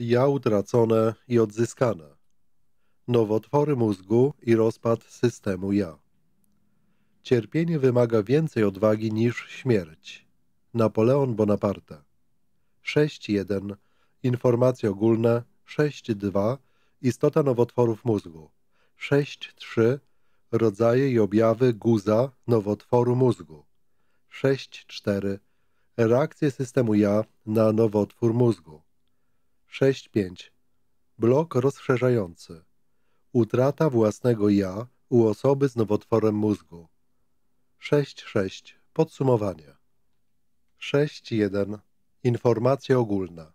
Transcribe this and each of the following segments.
ja utracone i odzyskane, nowotwory mózgu i rozpad systemu ja. Cierpienie wymaga więcej odwagi niż śmierć. Napoleon Bonaparte 6.1 Informacje ogólne 6.2 Istota nowotworów mózgu 6.3 Rodzaje i objawy guza nowotworu mózgu 6.4 Reakcje systemu ja na nowotwór mózgu 6.5 Blok rozszerzający Utrata własnego ja u osoby z nowotworem mózgu 6.6 Podsumowanie 6.1 Informacje ogólne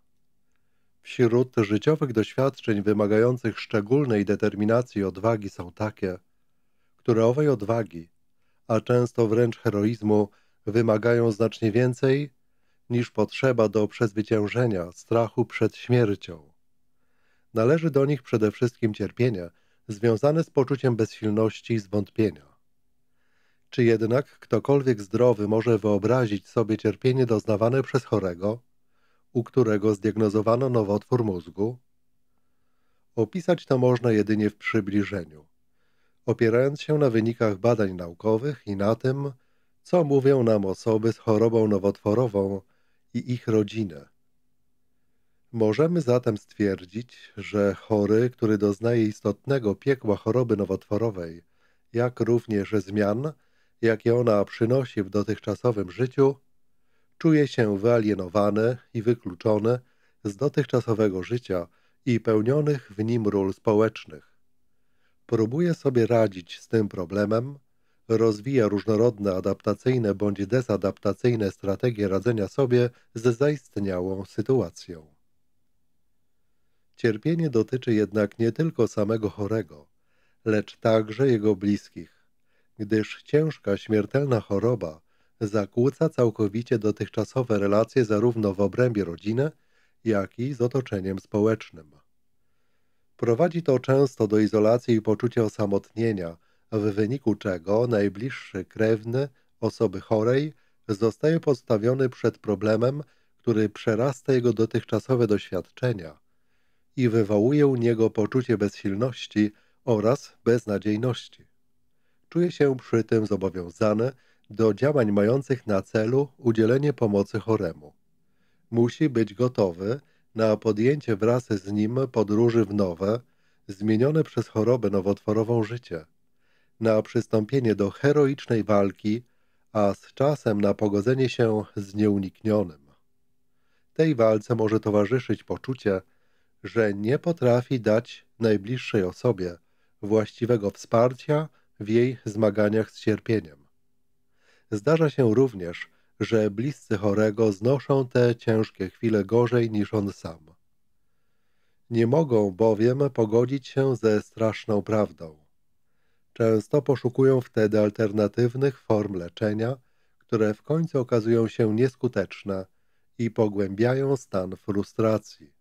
Wśród życiowych doświadczeń wymagających szczególnej determinacji i odwagi są takie, które owej odwagi, a często wręcz heroizmu, wymagają znacznie więcej niż potrzeba do przezwyciężenia strachu przed śmiercią. Należy do nich przede wszystkim cierpienie związane z poczuciem bezsilności i zwątpienia. Czy jednak ktokolwiek zdrowy może wyobrazić sobie cierpienie doznawane przez chorego, u którego zdiagnozowano nowotwór mózgu? Opisać to można jedynie w przybliżeniu, opierając się na wynikach badań naukowych i na tym, co mówią nam osoby z chorobą nowotworową i ich rodzinę. Możemy zatem stwierdzić, że chory, który doznaje istotnego piekła choroby nowotworowej, jak również zmian, jakie ona przynosi w dotychczasowym życiu, czuje się wyalienowany i wykluczony z dotychczasowego życia i pełnionych w nim ról społecznych. Próbuje sobie radzić z tym problemem, rozwija różnorodne adaptacyjne bądź desadaptacyjne strategie radzenia sobie ze zaistniałą sytuacją. Cierpienie dotyczy jednak nie tylko samego chorego, lecz także jego bliskich, gdyż ciężka śmiertelna choroba zakłóca całkowicie dotychczasowe relacje zarówno w obrębie rodziny, jak i z otoczeniem społecznym. Prowadzi to często do izolacji i poczucia osamotnienia, w wyniku czego najbliższy krewny osoby chorej zostaje postawiony przed problemem, który przerasta jego dotychczasowe doświadczenia i wywołuje u niego poczucie bezsilności oraz beznadziejności. Czuje się przy tym zobowiązany do działań mających na celu udzielenie pomocy choremu. Musi być gotowy na podjęcie wraz z nim podróży w nowe, zmienione przez chorobę nowotworową życie – na przystąpienie do heroicznej walki, a z czasem na pogodzenie się z nieuniknionym. Tej walce może towarzyszyć poczucie, że nie potrafi dać najbliższej osobie właściwego wsparcia w jej zmaganiach z cierpieniem. Zdarza się również, że bliscy chorego znoszą te ciężkie chwile gorzej niż on sam. Nie mogą bowiem pogodzić się ze straszną prawdą często poszukują wtedy alternatywnych form leczenia, które w końcu okazują się nieskuteczne i pogłębiają stan frustracji.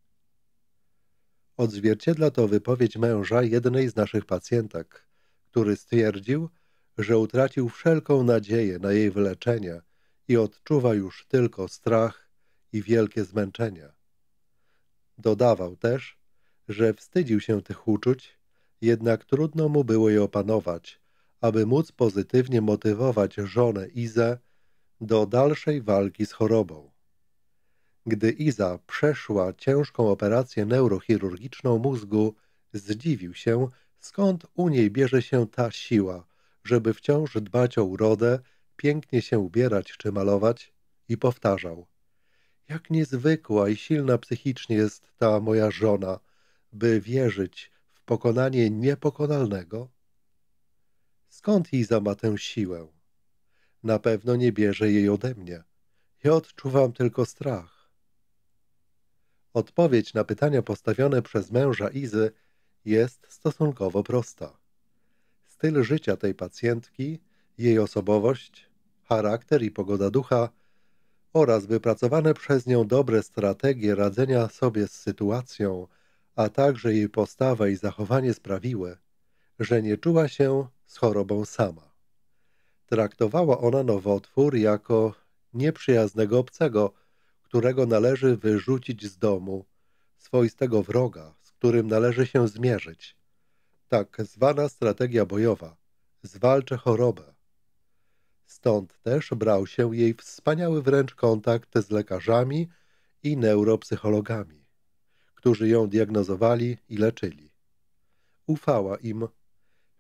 Odzwierciedla to wypowiedź męża jednej z naszych pacjentek, który stwierdził, że utracił wszelką nadzieję na jej wyleczenie i odczuwa już tylko strach i wielkie zmęczenie. Dodawał też, że wstydził się tych uczuć jednak trudno mu było je opanować, aby móc pozytywnie motywować żonę Izę do dalszej walki z chorobą. Gdy Iza przeszła ciężką operację neurochirurgiczną mózgu, zdziwił się, skąd u niej bierze się ta siła, żeby wciąż dbać o urodę, pięknie się ubierać czy malować i powtarzał. Jak niezwykła i silna psychicznie jest ta moja żona, by wierzyć, pokonanie niepokonalnego? Skąd jej ma tę siłę? Na pewno nie bierze jej ode mnie. Ja odczuwam tylko strach. Odpowiedź na pytania postawione przez męża Izy jest stosunkowo prosta. Styl życia tej pacjentki, jej osobowość, charakter i pogoda ducha oraz wypracowane przez nią dobre strategie radzenia sobie z sytuacją – a także jej postawa i zachowanie sprawiły, że nie czuła się z chorobą sama. Traktowała ona nowotwór jako nieprzyjaznego obcego, którego należy wyrzucić z domu, swoistego wroga, z którym należy się zmierzyć. Tak zwana strategia bojowa zwalczę chorobę. Stąd też brał się jej wspaniały wręcz kontakt z lekarzami i neuropsychologami którzy ją diagnozowali i leczyli. Ufała im,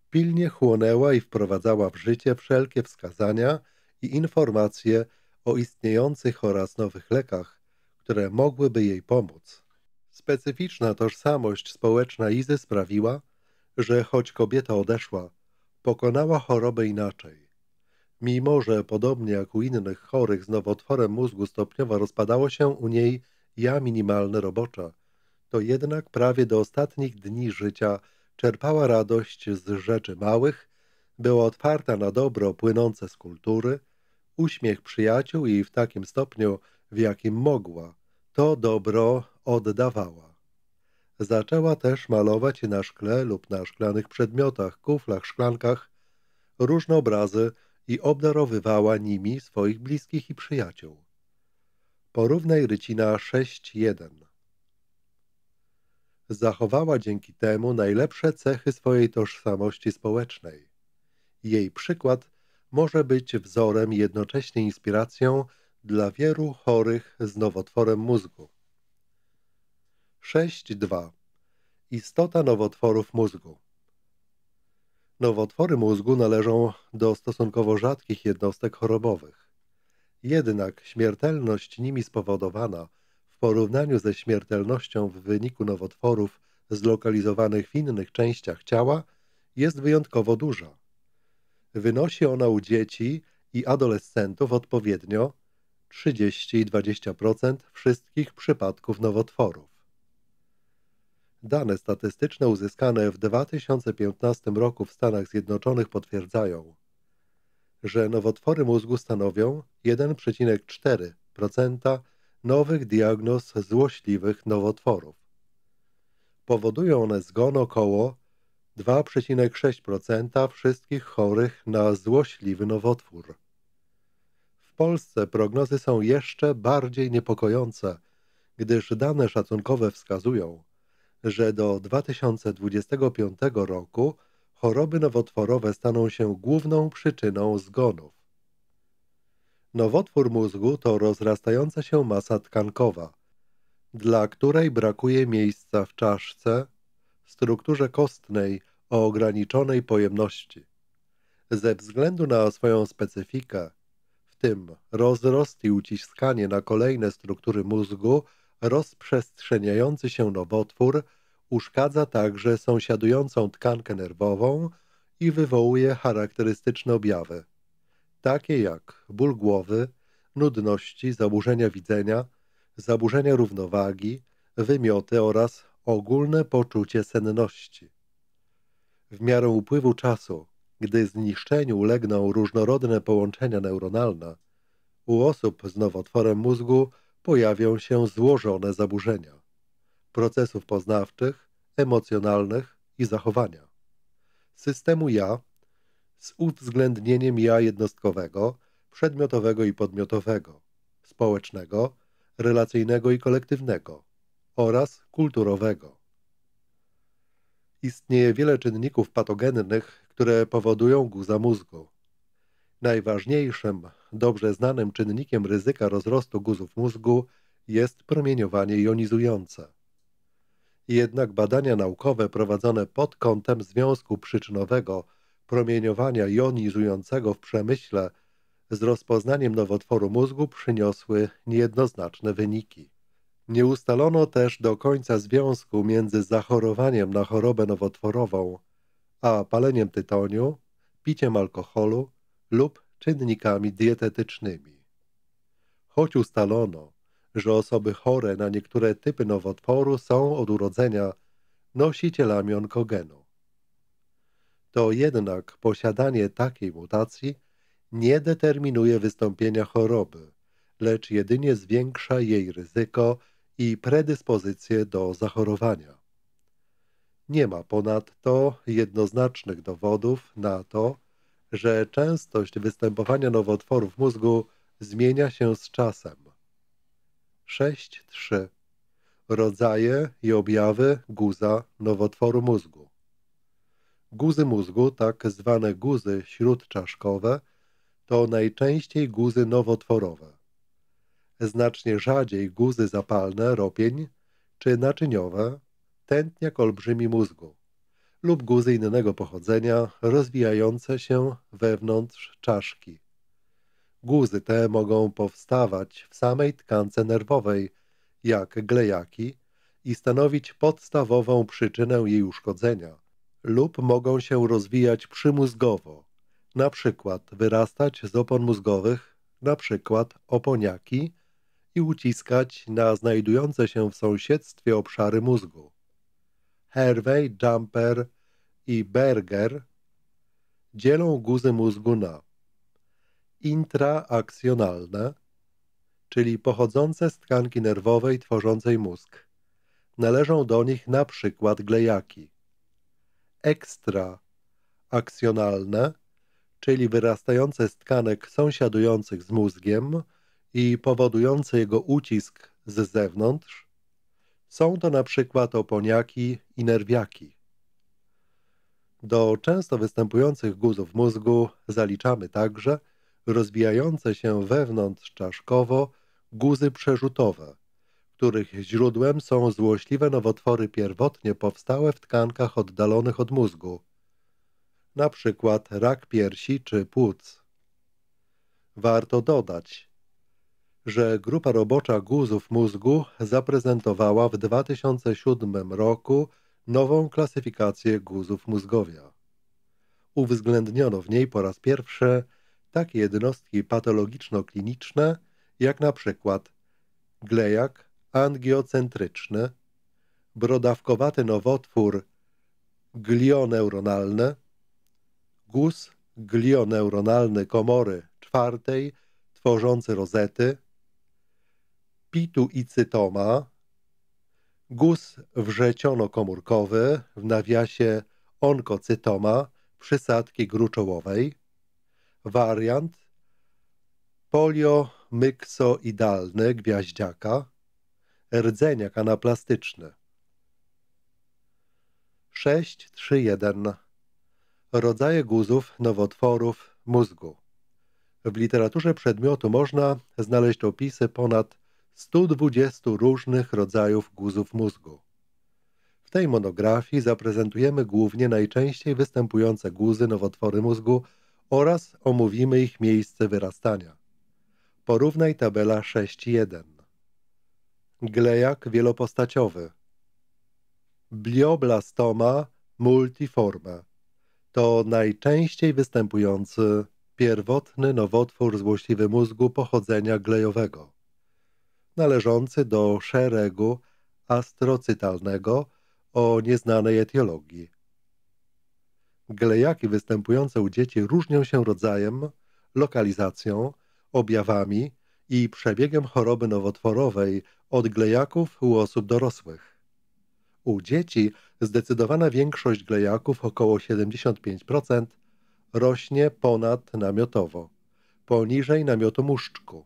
pilnie chłonęła i wprowadzała w życie wszelkie wskazania i informacje o istniejących oraz nowych lekach, które mogłyby jej pomóc. Specyficzna tożsamość społeczna Izy sprawiła, że choć kobieta odeszła, pokonała chorobę inaczej. Mimo, że podobnie jak u innych chorych z nowotworem mózgu stopniowo rozpadało się u niej ja minimalne robocza to jednak prawie do ostatnich dni życia czerpała radość z rzeczy małych, była otwarta na dobro płynące z kultury, uśmiech przyjaciół i w takim stopniu, w jakim mogła, to dobro oddawała. Zaczęła też malować na szkle lub na szklanych przedmiotach, kuflach, szklankach różne obrazy i obdarowywała nimi swoich bliskich i przyjaciół. Porównaj Rycina 6.1 Zachowała dzięki temu najlepsze cechy swojej tożsamości społecznej. Jej przykład może być wzorem i jednocześnie inspiracją dla wielu chorych z nowotworem mózgu. 6.2 Istota nowotworów mózgu Nowotwory mózgu należą do stosunkowo rzadkich jednostek chorobowych. Jednak śmiertelność nimi spowodowana – w porównaniu ze śmiertelnością w wyniku nowotworów zlokalizowanych w innych częściach ciała jest wyjątkowo duża. Wynosi ona u dzieci i adolescentów odpowiednio 30-20% wszystkich przypadków nowotworów. Dane statystyczne uzyskane w 2015 roku w Stanach Zjednoczonych potwierdzają, że nowotwory mózgu stanowią 1,4% nowych diagnoz złośliwych nowotworów. Powodują one zgon około 2,6% wszystkich chorych na złośliwy nowotwór. W Polsce prognozy są jeszcze bardziej niepokojące, gdyż dane szacunkowe wskazują, że do 2025 roku choroby nowotworowe staną się główną przyczyną zgonów. Nowotwór mózgu to rozrastająca się masa tkankowa, dla której brakuje miejsca w czaszce, strukturze kostnej o ograniczonej pojemności. Ze względu na swoją specyfikę, w tym rozrost i uciskanie na kolejne struktury mózgu, rozprzestrzeniający się nowotwór uszkadza także sąsiadującą tkankę nerwową i wywołuje charakterystyczne objawy – takie jak ból głowy, nudności, zaburzenia widzenia, zaburzenia równowagi, wymioty oraz ogólne poczucie senności. W miarę upływu czasu, gdy zniszczeniu ulegną różnorodne połączenia neuronalne, u osób z nowotworem mózgu pojawią się złożone zaburzenia procesów poznawczych, emocjonalnych i zachowania. Systemu ja z uwzględnieniem ja jednostkowego, przedmiotowego i podmiotowego, społecznego, relacyjnego i kolektywnego oraz kulturowego. Istnieje wiele czynników patogennych, które powodują guza mózgu. Najważniejszym, dobrze znanym czynnikiem ryzyka rozrostu guzów mózgu jest promieniowanie jonizujące. Jednak badania naukowe prowadzone pod kątem związku przyczynowego promieniowania jonizującego w przemyśle z rozpoznaniem nowotworu mózgu przyniosły niejednoznaczne wyniki. Nie ustalono też do końca związku między zachorowaniem na chorobę nowotworową a paleniem tytoniu, piciem alkoholu lub czynnikami dietetycznymi. Choć ustalono, że osoby chore na niektóre typy nowotworu są od urodzenia nosicielami onkogenu to jednak posiadanie takiej mutacji nie determinuje wystąpienia choroby, lecz jedynie zwiększa jej ryzyko i predyspozycję do zachorowania. Nie ma ponadto jednoznacznych dowodów na to, że częstość występowania nowotworów mózgu zmienia się z czasem. 6.3 Rodzaje i objawy guza nowotworu mózgu Guzy mózgu, tak zwane guzy śródczaszkowe, to najczęściej guzy nowotworowe. Znacznie rzadziej guzy zapalne, ropień czy naczyniowe, tętniak olbrzymi mózgu lub guzy innego pochodzenia rozwijające się wewnątrz czaszki. Guzy te mogą powstawać w samej tkance nerwowej, jak glejaki, i stanowić podstawową przyczynę jej uszkodzenia – lub mogą się rozwijać przymózgowo, na przykład wyrastać z opon mózgowych, na przykład oponiaki i uciskać na znajdujące się w sąsiedztwie obszary mózgu. Hervey, Jumper i Berger dzielą guzy mózgu na intraakcjonalne, czyli pochodzące z tkanki nerwowej tworzącej mózg. Należą do nich na przykład glejaki ekstra akcjonalne, czyli wyrastające z tkanek sąsiadujących z mózgiem i powodujące jego ucisk z zewnątrz, są to na przykład oponiaki i nerwiaki. Do często występujących guzów mózgu zaliczamy także rozwijające się wewnątrz czaszkowo guzy przerzutowe – których źródłem są złośliwe nowotwory pierwotnie powstałe w tkankach oddalonych od mózgu, np. rak piersi czy płuc. Warto dodać, że grupa robocza guzów mózgu zaprezentowała w 2007 roku nową klasyfikację guzów mózgowia. Uwzględniono w niej po raz pierwszy takie jednostki patologiczno-kliniczne jak na przykład glejak, angiocentryczny, brodawkowaty nowotwór glioneuronalny, guz glioneuronalny komory czwartej tworzący rozety, pituicytoma, guz wrzecionokomórkowy w nawiasie onkocytoma przysadki gruczołowej, wariant poliomyksoidalny gwiaździaka, rdzenia kanaplastyczne. 6.3.1 Rodzaje guzów nowotworów mózgu W literaturze przedmiotu można znaleźć opisy ponad 120 różnych rodzajów guzów mózgu. W tej monografii zaprezentujemy głównie najczęściej występujące guzy nowotwory mózgu oraz omówimy ich miejsce wyrastania. Porównaj tabela 6.1 glejak wielopostaciowy. Blioblastoma multiforme to najczęściej występujący pierwotny nowotwór złośliwy mózgu pochodzenia glejowego, należący do szeregu astrocytalnego o nieznanej etiologii. Glejaki występujące u dzieci różnią się rodzajem, lokalizacją, objawami, i przebiegiem choroby nowotworowej od glejaków u osób dorosłych. U dzieci zdecydowana większość glejaków, około 75%, rośnie ponad namiotowo, poniżej namiotu muszczku.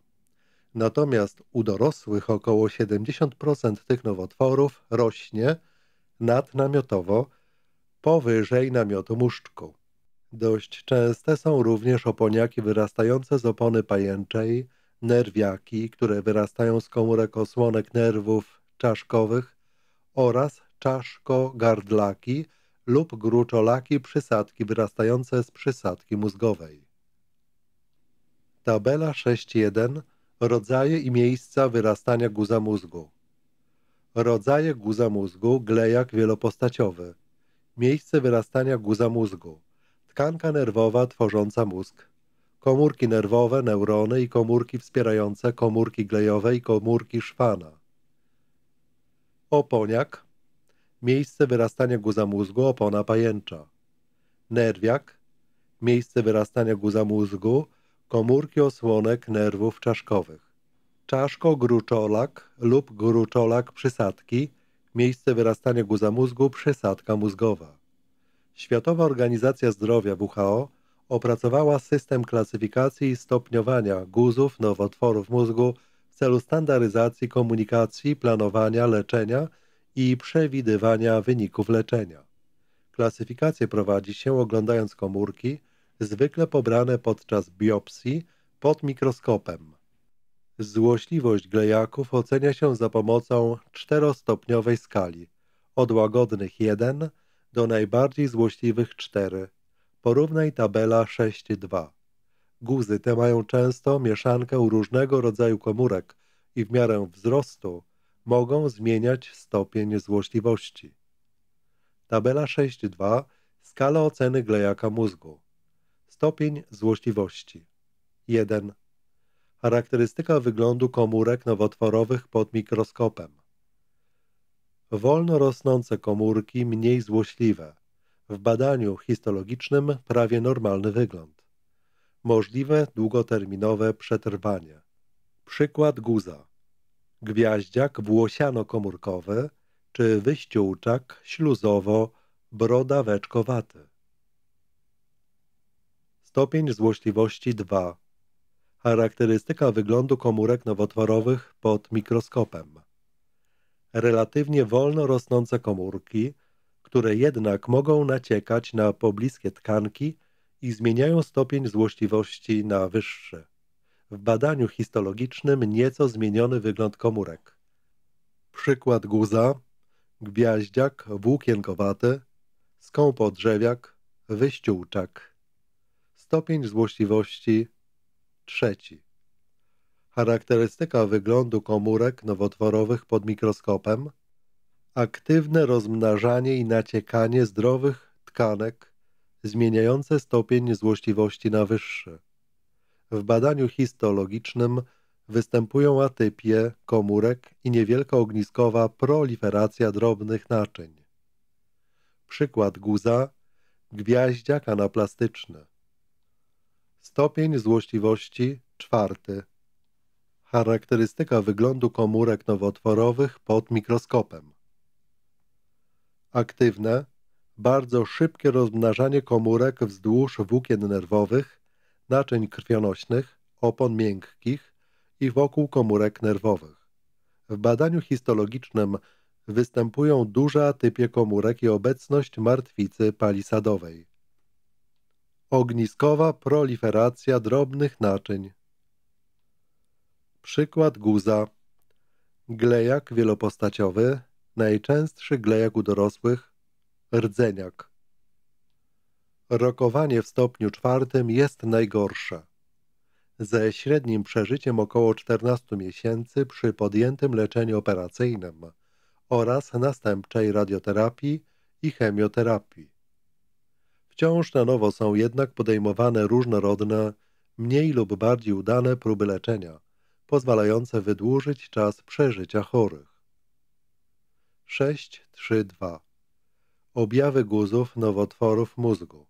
Natomiast u dorosłych około 70% tych nowotworów rośnie nadnamiotowo, powyżej namiotu muszczku. Dość częste są również oponiaki wyrastające z opony pajęczej, nerwiaki, które wyrastają z komórek osłonek nerwów czaszkowych oraz czaszko-gardlaki lub gruczolaki przysadki wyrastające z przysadki mózgowej. Tabela 6.1 Rodzaje i miejsca wyrastania guza mózgu Rodzaje guza mózgu glejak wielopostaciowy Miejsce wyrastania guza mózgu Tkanka nerwowa tworząca mózg komórki nerwowe, neurony i komórki wspierające komórki glejowe i komórki szwana. Oponiak miejsce wyrastania guza mózgu opona pajęcza. Nerwiak miejsce wyrastania guza mózgu komórki osłonek nerwów czaszkowych. Czaszko-gruczolak lub gruczolak przysadki miejsce wyrastania guza mózgu przysadka mózgowa. Światowa Organizacja Zdrowia WHO opracowała system klasyfikacji i stopniowania guzów nowotworów mózgu w celu standaryzacji komunikacji, planowania, leczenia i przewidywania wyników leczenia. Klasyfikację prowadzi się oglądając komórki, zwykle pobrane podczas biopsji pod mikroskopem. Złośliwość glejaków ocenia się za pomocą czterostopniowej skali, od łagodnych 1 do najbardziej złośliwych 4. Porównaj tabela 6.2. Guzy te mają często mieszankę różnego rodzaju komórek i w miarę wzrostu mogą zmieniać stopień złośliwości. Tabela 6.2. Skala oceny glejaka mózgu. Stopień złośliwości. 1. Charakterystyka wyglądu komórek nowotworowych pod mikroskopem. Wolno rosnące komórki mniej złośliwe, w badaniu histologicznym prawie normalny wygląd. Możliwe długoterminowe przetrwanie. Przykład guza. Gwiaździak włosiano-komórkowy czy wyściółczak śluzowo-brodaweczkowaty. Stopień złośliwości 2. Charakterystyka wyglądu komórek nowotworowych pod mikroskopem. Relatywnie wolno rosnące komórki – które jednak mogą naciekać na pobliskie tkanki i zmieniają stopień złośliwości na wyższy. W badaniu histologicznym nieco zmieniony wygląd komórek. Przykład guza, gwiaździak włókienkowaty, skąpodrzewiak, wyściółczak. Stopień złośliwości trzeci. Charakterystyka wyglądu komórek nowotworowych pod mikroskopem – aktywne rozmnażanie i naciekanie zdrowych tkanek zmieniające stopień złośliwości na wyższy. W badaniu histologicznym występują atypie, komórek i niewielka ogniskowa proliferacja drobnych naczyń. Przykład guza gwiaździak anaplastyczny. Stopień złośliwości czwarty. Charakterystyka wyglądu komórek nowotworowych pod mikroskopem aktywne, bardzo szybkie rozmnażanie komórek wzdłuż włókien nerwowych, naczyń krwionośnych, opon miękkich i wokół komórek nerwowych. W badaniu histologicznym występują duże atypie komórek i obecność martwicy palisadowej. Ogniskowa proliferacja drobnych naczyń. Przykład guza. Glejak wielopostaciowy Najczęstszy glejak u dorosłych rdzeniak. Rokowanie w stopniu czwartym jest najgorsze. Ze średnim przeżyciem około 14 miesięcy przy podjętym leczeniu operacyjnym oraz następczej radioterapii i chemioterapii. Wciąż na nowo są jednak podejmowane różnorodne, mniej lub bardziej udane próby leczenia, pozwalające wydłużyć czas przeżycia chorych. 632. Objawy guzów nowotworów mózgu.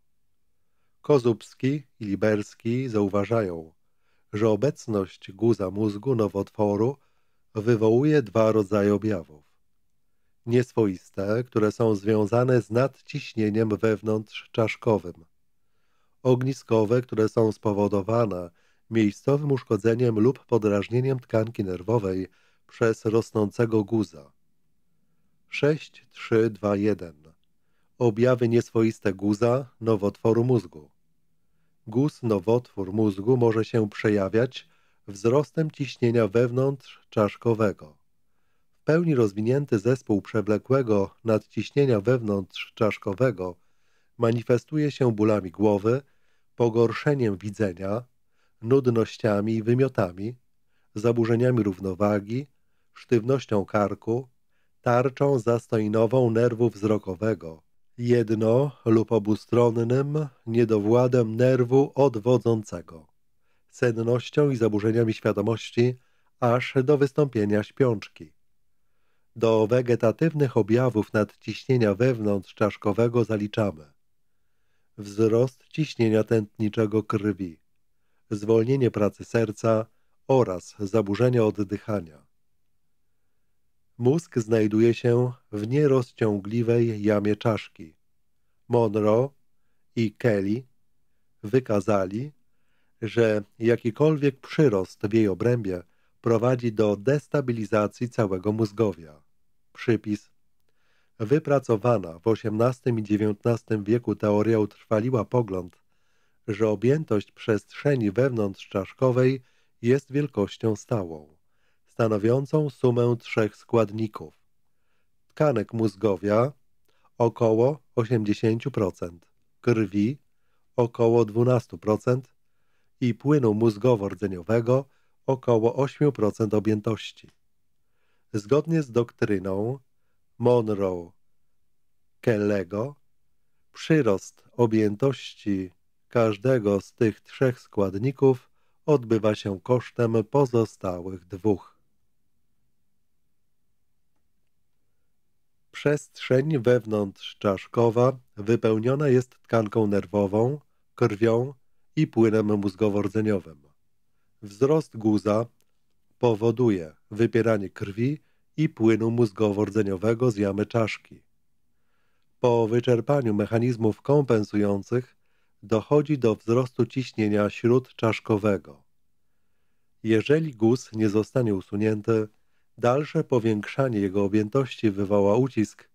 Kozubski i Liberski zauważają, że obecność guza mózgu nowotworu wywołuje dwa rodzaje objawów. Nieswoiste, które są związane z nadciśnieniem wewnątrzczaszkowym. Ogniskowe, które są spowodowane miejscowym uszkodzeniem lub podrażnieniem tkanki nerwowej przez rosnącego guza 1. Objawy nieswoiste guza, nowotworu mózgu. Guz, nowotwór mózgu może się przejawiać wzrostem ciśnienia wewnątrz czaszkowego. W pełni rozwinięty zespół przewlekłego nadciśnienia wewnątrz czaszkowego manifestuje się bólami głowy, pogorszeniem widzenia, nudnościami i wymiotami, zaburzeniami równowagi, sztywnością karku, tarczą zastoinową nerwu wzrokowego, jedno lub obustronnym niedowładem nerwu odwodzącego, sennością i zaburzeniami świadomości aż do wystąpienia śpiączki. Do wegetatywnych objawów nadciśnienia wewnątrzczaszkowego zaliczamy wzrost ciśnienia tętniczego krwi, zwolnienie pracy serca oraz zaburzenia oddychania. Mózg znajduje się w nierozciągliwej jamie czaszki. Monroe i Kelly wykazali, że jakikolwiek przyrost w jej obrębie prowadzi do destabilizacji całego mózgowia. Przypis Wypracowana w XVIII i XIX wieku teoria utrwaliła pogląd, że objętość przestrzeni wewnątrzczaszkowej jest wielkością stałą stanowiącą sumę trzech składników. Tkanek mózgowia około 80%, krwi około 12% i płynu mózgowo-rdzeniowego około 8% objętości. Zgodnie z doktryną Monroe Kellego, przyrost objętości każdego z tych trzech składników odbywa się kosztem pozostałych dwóch. Przestrzeń wewnątrzczaszkowa wypełniona jest tkanką nerwową, krwią i płynem mózgowo-rdzeniowym. Wzrost guza powoduje wypieranie krwi i płynu mózgowo-rdzeniowego z jamy czaszki. Po wyczerpaniu mechanizmów kompensujących dochodzi do wzrostu ciśnienia śródczaszkowego. Jeżeli guz nie zostanie usunięty, Dalsze powiększanie jego objętości wywoła ucisk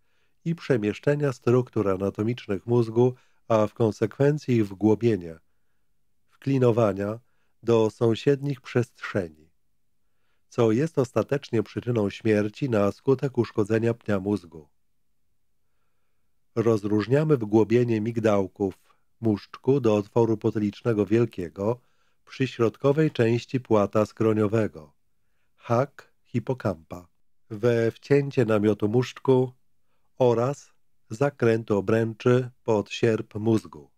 i przemieszczenia struktur anatomicznych mózgu, a w konsekwencji wgłobienia, wklinowania do sąsiednich przestrzeni, co jest ostatecznie przyczyną śmierci na skutek uszkodzenia pnia mózgu. Rozróżniamy wgłobienie migdałków muszczku do otworu potylicznego wielkiego przy środkowej części płata skroniowego, hak hipokampa, we wcięcie namiotu muszczku oraz zakrętu obręczy pod sierp mózgu.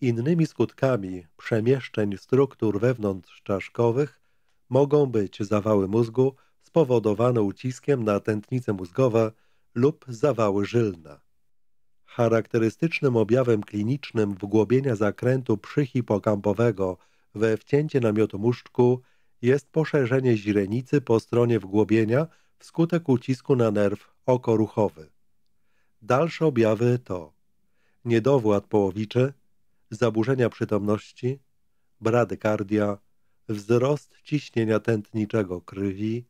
Innymi skutkami przemieszczeń struktur wewnątrzczaszkowych mogą być zawały mózgu spowodowane uciskiem na tętnice mózgowe lub zawały żylne. Charakterystycznym objawem klinicznym wgłobienia zakrętu przyhipokampowego we wcięcie namiotu muszczku jest poszerzenie źrenicy po stronie wgłobienia wskutek ucisku na nerw okoruchowy. Dalsze objawy to niedowład połowiczy, zaburzenia przytomności, bradykardia, wzrost ciśnienia tętniczego krwi,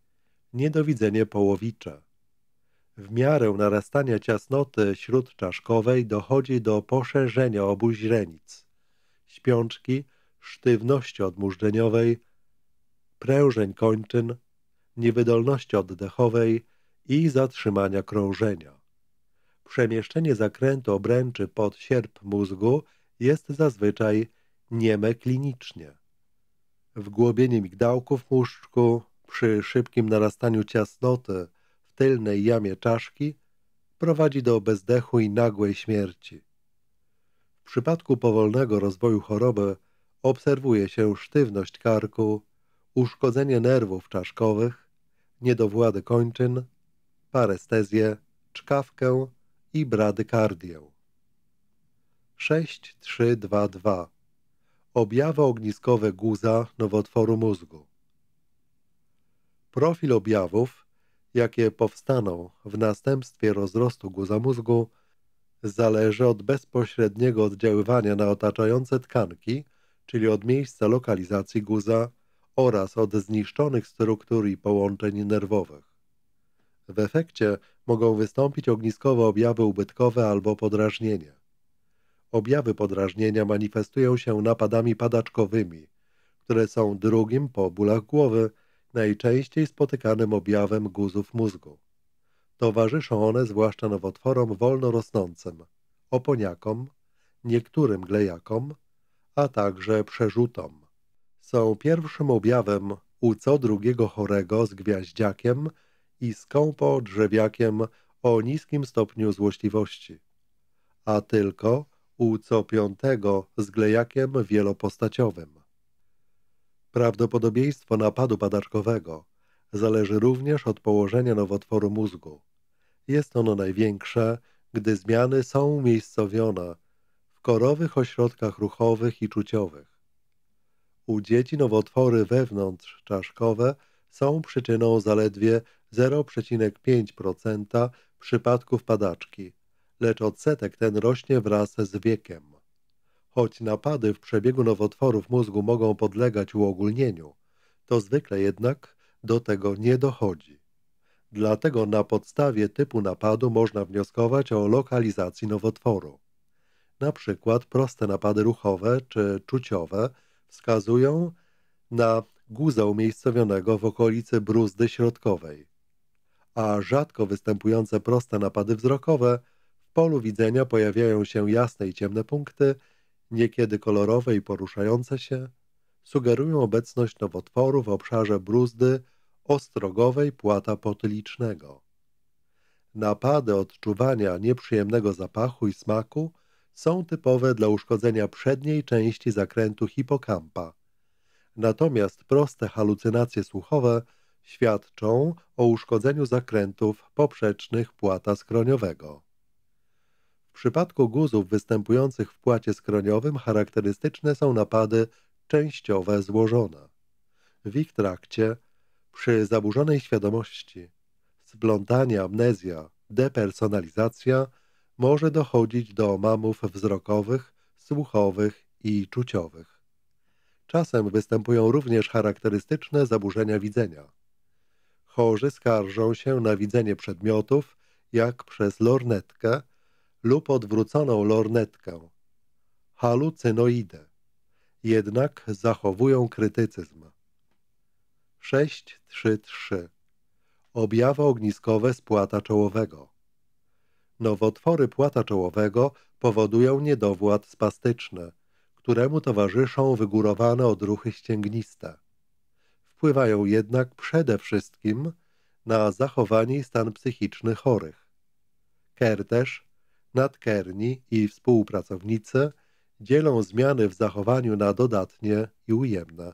niedowidzenie połowicze. W miarę narastania ciasnoty śródczaszkowej dochodzi do poszerzenia obu źrenic, śpiączki, sztywności odmóżdżeniowej, prężeń kończyn, niewydolności oddechowej i zatrzymania krążenia. Przemieszczenie zakrętu obręczy pod sierp mózgu jest zazwyczaj nieme klinicznie. Wgłobienie migdałków w muszczku przy szybkim narastaniu ciasnoty w tylnej jamie czaszki prowadzi do bezdechu i nagłej śmierci. W przypadku powolnego rozwoju choroby obserwuje się sztywność karku, uszkodzenie nerwów czaszkowych, niedowłady kończyn, parestezję, czkawkę i bradykardię. 6322 Objawy ogniskowe guza nowotworu mózgu Profil objawów, jakie powstaną w następstwie rozrostu guza mózgu, zależy od bezpośredniego oddziaływania na otaczające tkanki, czyli od miejsca lokalizacji guza, oraz od zniszczonych struktur i połączeń nerwowych. W efekcie mogą wystąpić ogniskowe objawy ubytkowe albo podrażnienie. Objawy podrażnienia manifestują się napadami padaczkowymi, które są drugim po bólach głowy najczęściej spotykanym objawem guzów mózgu. Towarzyszą one zwłaszcza nowotworom wolnorosnącym, oponiakom, niektórym glejakom, a także przerzutom są pierwszym objawem u co drugiego chorego z gwiaździakiem i skąpo drzewiakiem o niskim stopniu złośliwości, a tylko u co piątego z glejakiem wielopostaciowym. Prawdopodobieństwo napadu badaczkowego zależy również od położenia nowotworu mózgu. Jest ono największe, gdy zmiany są umiejscowione w korowych ośrodkach ruchowych i czuciowych. U dzieci nowotwory wewnątrzczaszkowe są przyczyną zaledwie 0,5% przypadków padaczki, lecz odsetek ten rośnie wraz z wiekiem. Choć napady w przebiegu nowotworów mózgu mogą podlegać uogólnieniu, to zwykle jednak do tego nie dochodzi. Dlatego na podstawie typu napadu można wnioskować o lokalizacji nowotworu. Na przykład proste napady ruchowe czy czuciowe – wskazują na guza umiejscowionego w okolicy bruzdy środkowej, a rzadko występujące proste napady wzrokowe w polu widzenia pojawiają się jasne i ciemne punkty, niekiedy kolorowe i poruszające się, sugerują obecność nowotworu w obszarze bruzdy ostrogowej płata potylicznego. Napady odczuwania nieprzyjemnego zapachu i smaku są typowe dla uszkodzenia przedniej części zakrętu hipokampa. Natomiast proste halucynacje słuchowe świadczą o uszkodzeniu zakrętów poprzecznych płata skroniowego. W przypadku guzów występujących w płacie skroniowym charakterystyczne są napady częściowe złożone. W ich trakcie, przy zaburzonej świadomości, splątanie, amnezja, depersonalizacja – może dochodzić do mamów wzrokowych, słuchowych i czuciowych. Czasem występują również charakterystyczne zaburzenia widzenia. Chorzy skarżą się na widzenie przedmiotów, jak przez lornetkę lub odwróconą lornetkę, halucynoidę. Jednak zachowują krytycyzm. 6.3.3 Objawy ogniskowe spłata czołowego Nowotwory płata czołowego powodują niedowład spastyczny, któremu towarzyszą wygórowane odruchy ścięgniste. Wpływają jednak przede wszystkim na zachowanie i stan psychiczny chorych. Kertesz, nadkerni i współpracownicy dzielą zmiany w zachowaniu na dodatnie i ujemne.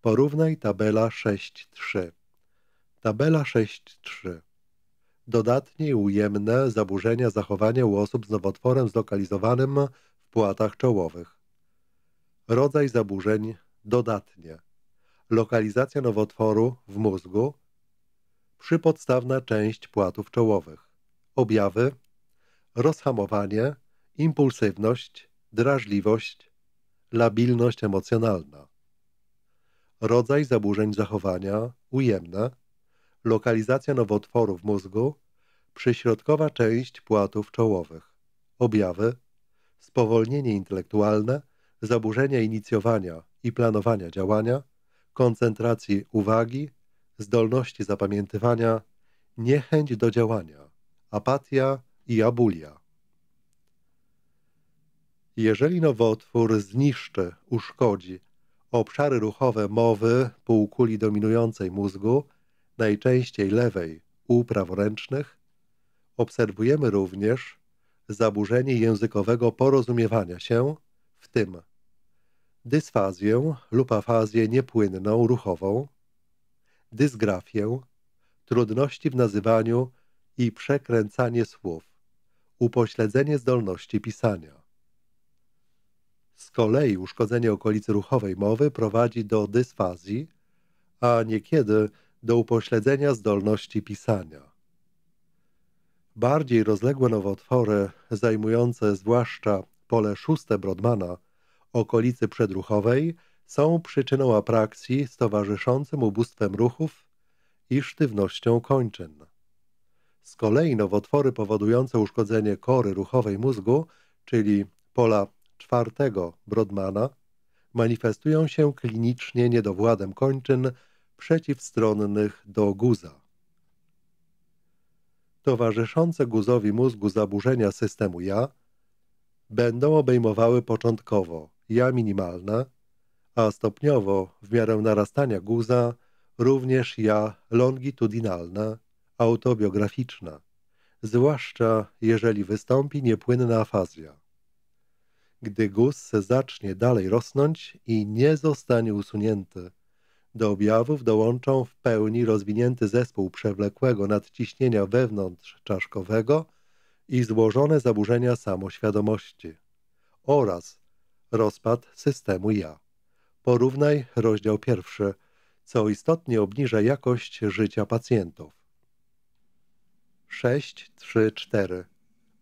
Porównaj tabela 6.3. Tabela 6.3 dodatnie ujemne zaburzenia zachowania u osób z nowotworem zlokalizowanym w płatach czołowych. Rodzaj zaburzeń dodatnie. Lokalizacja nowotworu w mózgu. Przypodstawna część płatów czołowych. Objawy. Rozhamowanie, impulsywność, drażliwość, labilność emocjonalna. Rodzaj zaburzeń zachowania ujemne lokalizacja nowotworu w mózgu, przyśrodkowa część płatów czołowych. Objawy: spowolnienie intelektualne, zaburzenia inicjowania i planowania działania, koncentracji uwagi, zdolności zapamiętywania, niechęć do działania, apatia i abulia. Jeżeli nowotwór zniszczy, uszkodzi obszary ruchowe mowy półkuli dominującej mózgu, najczęściej lewej u praworęcznych, obserwujemy również zaburzenie językowego porozumiewania się, w tym dysfazję lub afazję niepłynną ruchową, dysgrafię, trudności w nazywaniu i przekręcanie słów, upośledzenie zdolności pisania. Z kolei uszkodzenie okolicy ruchowej mowy prowadzi do dysfazji, a niekiedy do upośledzenia zdolności pisania. Bardziej rozległe nowotwory, zajmujące zwłaszcza pole szóste Brodmana, okolicy przedruchowej, są przyczyną apraksji z towarzyszącym ubóstwem ruchów i sztywnością kończyn. Z kolei nowotwory powodujące uszkodzenie kory ruchowej mózgu, czyli pola czwartego Brodmana, manifestują się klinicznie niedowładem kończyn przeciwstronnych do guza. Towarzyszące guzowi mózgu zaburzenia systemu ja będą obejmowały początkowo ja minimalne, a stopniowo w miarę narastania guza również ja longitudinalne, autobiograficzne, zwłaszcza jeżeli wystąpi niepłynna afazja. Gdy guz zacznie dalej rosnąć i nie zostanie usunięty, do objawów dołączą w pełni rozwinięty zespół przewlekłego nadciśnienia wewnątrzczaszkowego i złożone zaburzenia samoświadomości oraz rozpad systemu ja. Porównaj rozdział pierwszy, co istotnie obniża jakość życia pacjentów. 6.3.4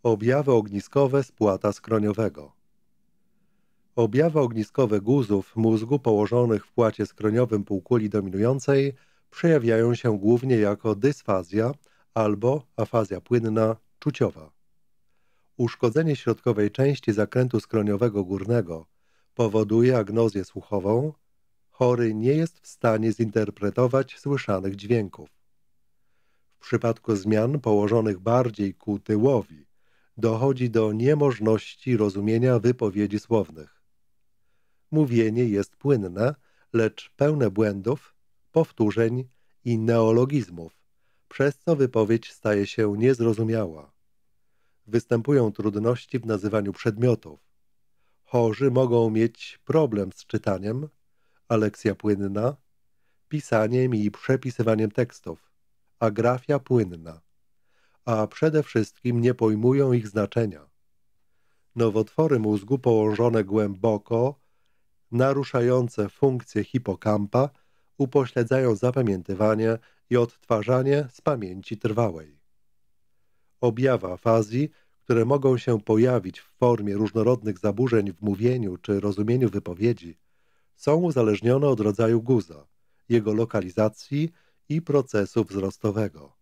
Objawy ogniskowe spłata skroniowego Objawy ogniskowe guzów mózgu położonych w płacie skroniowym półkuli dominującej przejawiają się głównie jako dysfazja albo afazja płynna czuciowa. Uszkodzenie środkowej części zakrętu skroniowego górnego powoduje agnozję słuchową. Chory nie jest w stanie zinterpretować słyszanych dźwięków. W przypadku zmian położonych bardziej ku tyłowi dochodzi do niemożności rozumienia wypowiedzi słownych mówienie jest płynne, lecz pełne błędów, powtórzeń i neologizmów, przez co wypowiedź staje się niezrozumiała. Występują trudności w nazywaniu przedmiotów. Chorzy mogą mieć problem z czytaniem, a płynna, pisaniem i przepisywaniem tekstów, a grafia płynna, a przede wszystkim nie pojmują ich znaczenia. Nowotwory mózgu położone głęboko naruszające funkcję hipokampa, upośledzają zapamiętywanie i odtwarzanie z pamięci trwałej. Objawa fazji, które mogą się pojawić w formie różnorodnych zaburzeń w mówieniu czy rozumieniu wypowiedzi, są uzależnione od rodzaju guza, jego lokalizacji i procesu wzrostowego.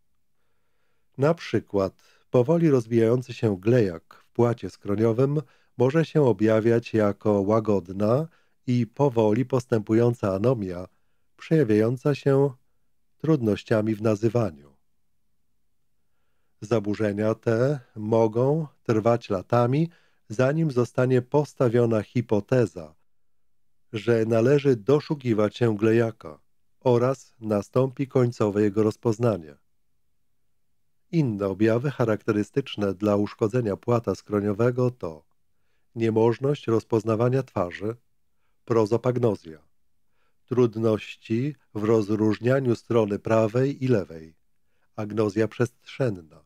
Na przykład powoli rozwijający się glejak w płacie skroniowym może się objawiać jako łagodna i powoli postępująca anomia przejawiająca się trudnościami w nazywaniu. Zaburzenia te mogą trwać latami, zanim zostanie postawiona hipoteza, że należy doszukiwać się glejaka oraz nastąpi końcowe jego rozpoznanie. Inne objawy charakterystyczne dla uszkodzenia płata skroniowego to niemożność rozpoznawania twarzy, prozopagnozja, trudności w rozróżnianiu strony prawej i lewej, agnozja przestrzenna,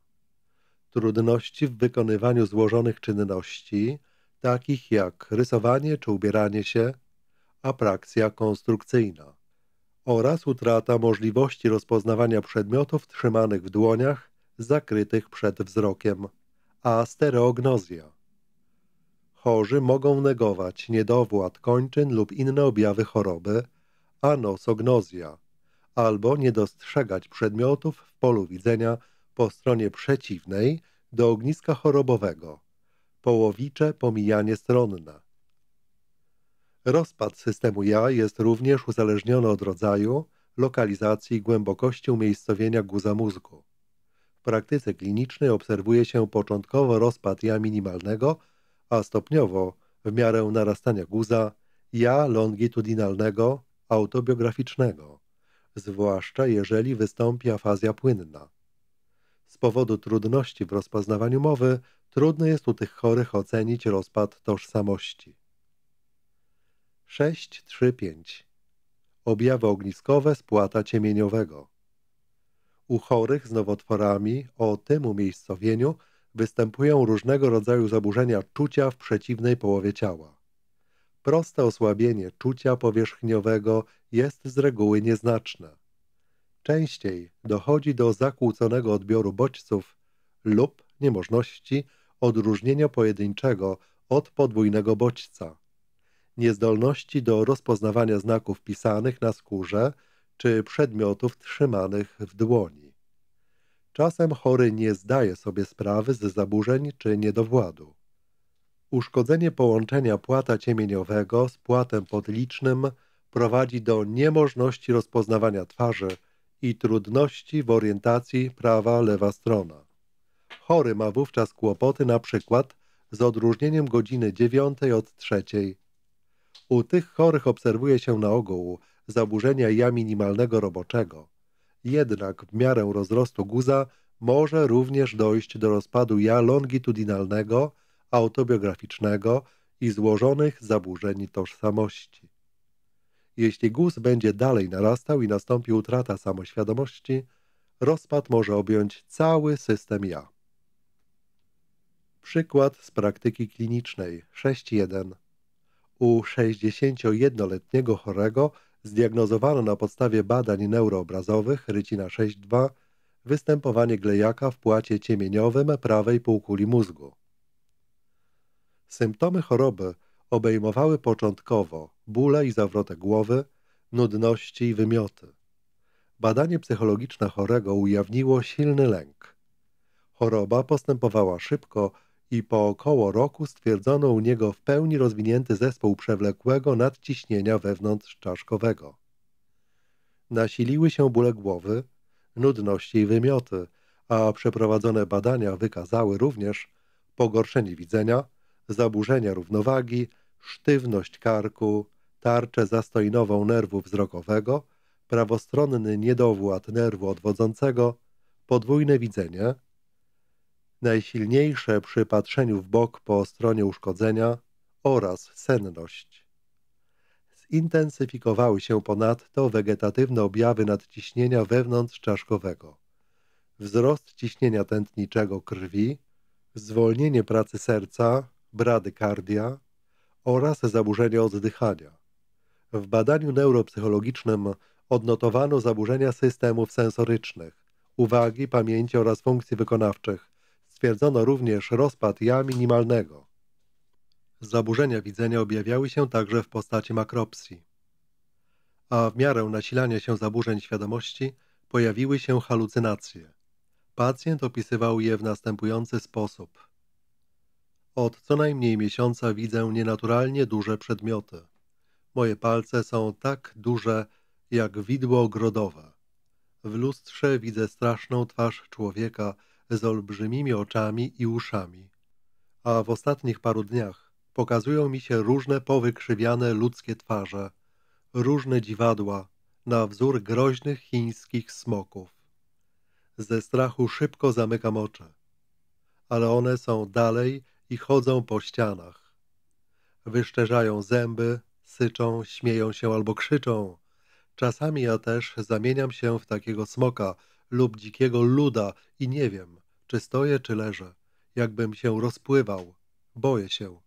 trudności w wykonywaniu złożonych czynności, takich jak rysowanie czy ubieranie się, aprakcja konstrukcyjna oraz utrata możliwości rozpoznawania przedmiotów trzymanych w dłoniach zakrytych przed wzrokiem, a stereognozja Chorzy mogą negować niedowład kończyn lub inne objawy choroby, anosognozja, albo nie dostrzegać przedmiotów w polu widzenia po stronie przeciwnej do ogniska chorobowego, połowicze pomijanie stronne. Rozpad systemu ja jest również uzależniony od rodzaju, lokalizacji i głębokości umiejscowienia guza mózgu. W praktyce klinicznej obserwuje się początkowo rozpad ja minimalnego – a stopniowo w miarę narastania guza ja longitudinalnego, autobiograficznego, zwłaszcza jeżeli wystąpi afazja płynna. Z powodu trudności w rozpoznawaniu mowy trudno jest u tych chorych ocenić rozpad tożsamości. 6.3.5 Objawy ogniskowe spłata ciemieniowego U chorych z nowotworami o tym umiejscowieniu – występują różnego rodzaju zaburzenia czucia w przeciwnej połowie ciała. Proste osłabienie czucia powierzchniowego jest z reguły nieznaczne. Częściej dochodzi do zakłóconego odbioru bodźców lub niemożności odróżnienia pojedynczego od podwójnego bodźca, niezdolności do rozpoznawania znaków pisanych na skórze czy przedmiotów trzymanych w dłoni. Czasem chory nie zdaje sobie sprawy ze zaburzeń czy niedowładu. Uszkodzenie połączenia płata ciemieniowego z płatem podlicznym prowadzi do niemożności rozpoznawania twarzy i trudności w orientacji prawa-lewa strona. Chory ma wówczas kłopoty na przykład z odróżnieniem godziny dziewiątej od trzeciej. U tych chorych obserwuje się na ogół zaburzenia ja minimalnego roboczego – jednak w miarę rozrostu guza może również dojść do rozpadu ja longitudinalnego, autobiograficznego i złożonych zaburzeń tożsamości. Jeśli guz będzie dalej narastał i nastąpi utrata samoświadomości, rozpad może objąć cały system ja. Przykład z praktyki klinicznej 6.1. U 61-letniego chorego zdiagnozowano na podstawie badań neuroobrazowych rycina 6.2 występowanie glejaka w płacie ciemieniowym prawej półkuli mózgu. Symptomy choroby obejmowały początkowo bóle i zawroty głowy, nudności i wymioty. Badanie psychologiczne chorego ujawniło silny lęk. Choroba postępowała szybko i po około roku stwierdzono u niego w pełni rozwinięty zespół przewlekłego nadciśnienia wewnątrzczaszkowego. Nasiliły się bóle głowy, nudności i wymioty, a przeprowadzone badania wykazały również pogorszenie widzenia, zaburzenia równowagi, sztywność karku, tarczę zastoinową nerwu wzrokowego, prawostronny niedowład nerwu odwodzącego, podwójne widzenie, najsilniejsze przy patrzeniu w bok po stronie uszkodzenia oraz senność. Zintensyfikowały się ponadto wegetatywne objawy nadciśnienia wewnątrzczaszkowego, wzrost ciśnienia tętniczego krwi, zwolnienie pracy serca, bradykardia oraz zaburzenie oddychania. W badaniu neuropsychologicznym odnotowano zaburzenia systemów sensorycznych, uwagi, pamięci oraz funkcji wykonawczych, stwierdzono również rozpad ja minimalnego. Zaburzenia widzenia objawiały się także w postaci makropsji. A w miarę nasilania się zaburzeń świadomości pojawiły się halucynacje. Pacjent opisywał je w następujący sposób. Od co najmniej miesiąca widzę nienaturalnie duże przedmioty. Moje palce są tak duże jak widło ogrodowe. W lustrze widzę straszną twarz człowieka, z olbrzymimi oczami i uszami. A w ostatnich paru dniach pokazują mi się różne powykrzywiane ludzkie twarze, różne dziwadła na wzór groźnych chińskich smoków. Ze strachu szybko zamykam oczy, ale one są dalej i chodzą po ścianach. Wyszczerzają zęby, syczą, śmieją się albo krzyczą. Czasami ja też zamieniam się w takiego smoka – lub dzikiego luda i nie wiem, czy stoję, czy leżę, jakbym się rozpływał. Boję się.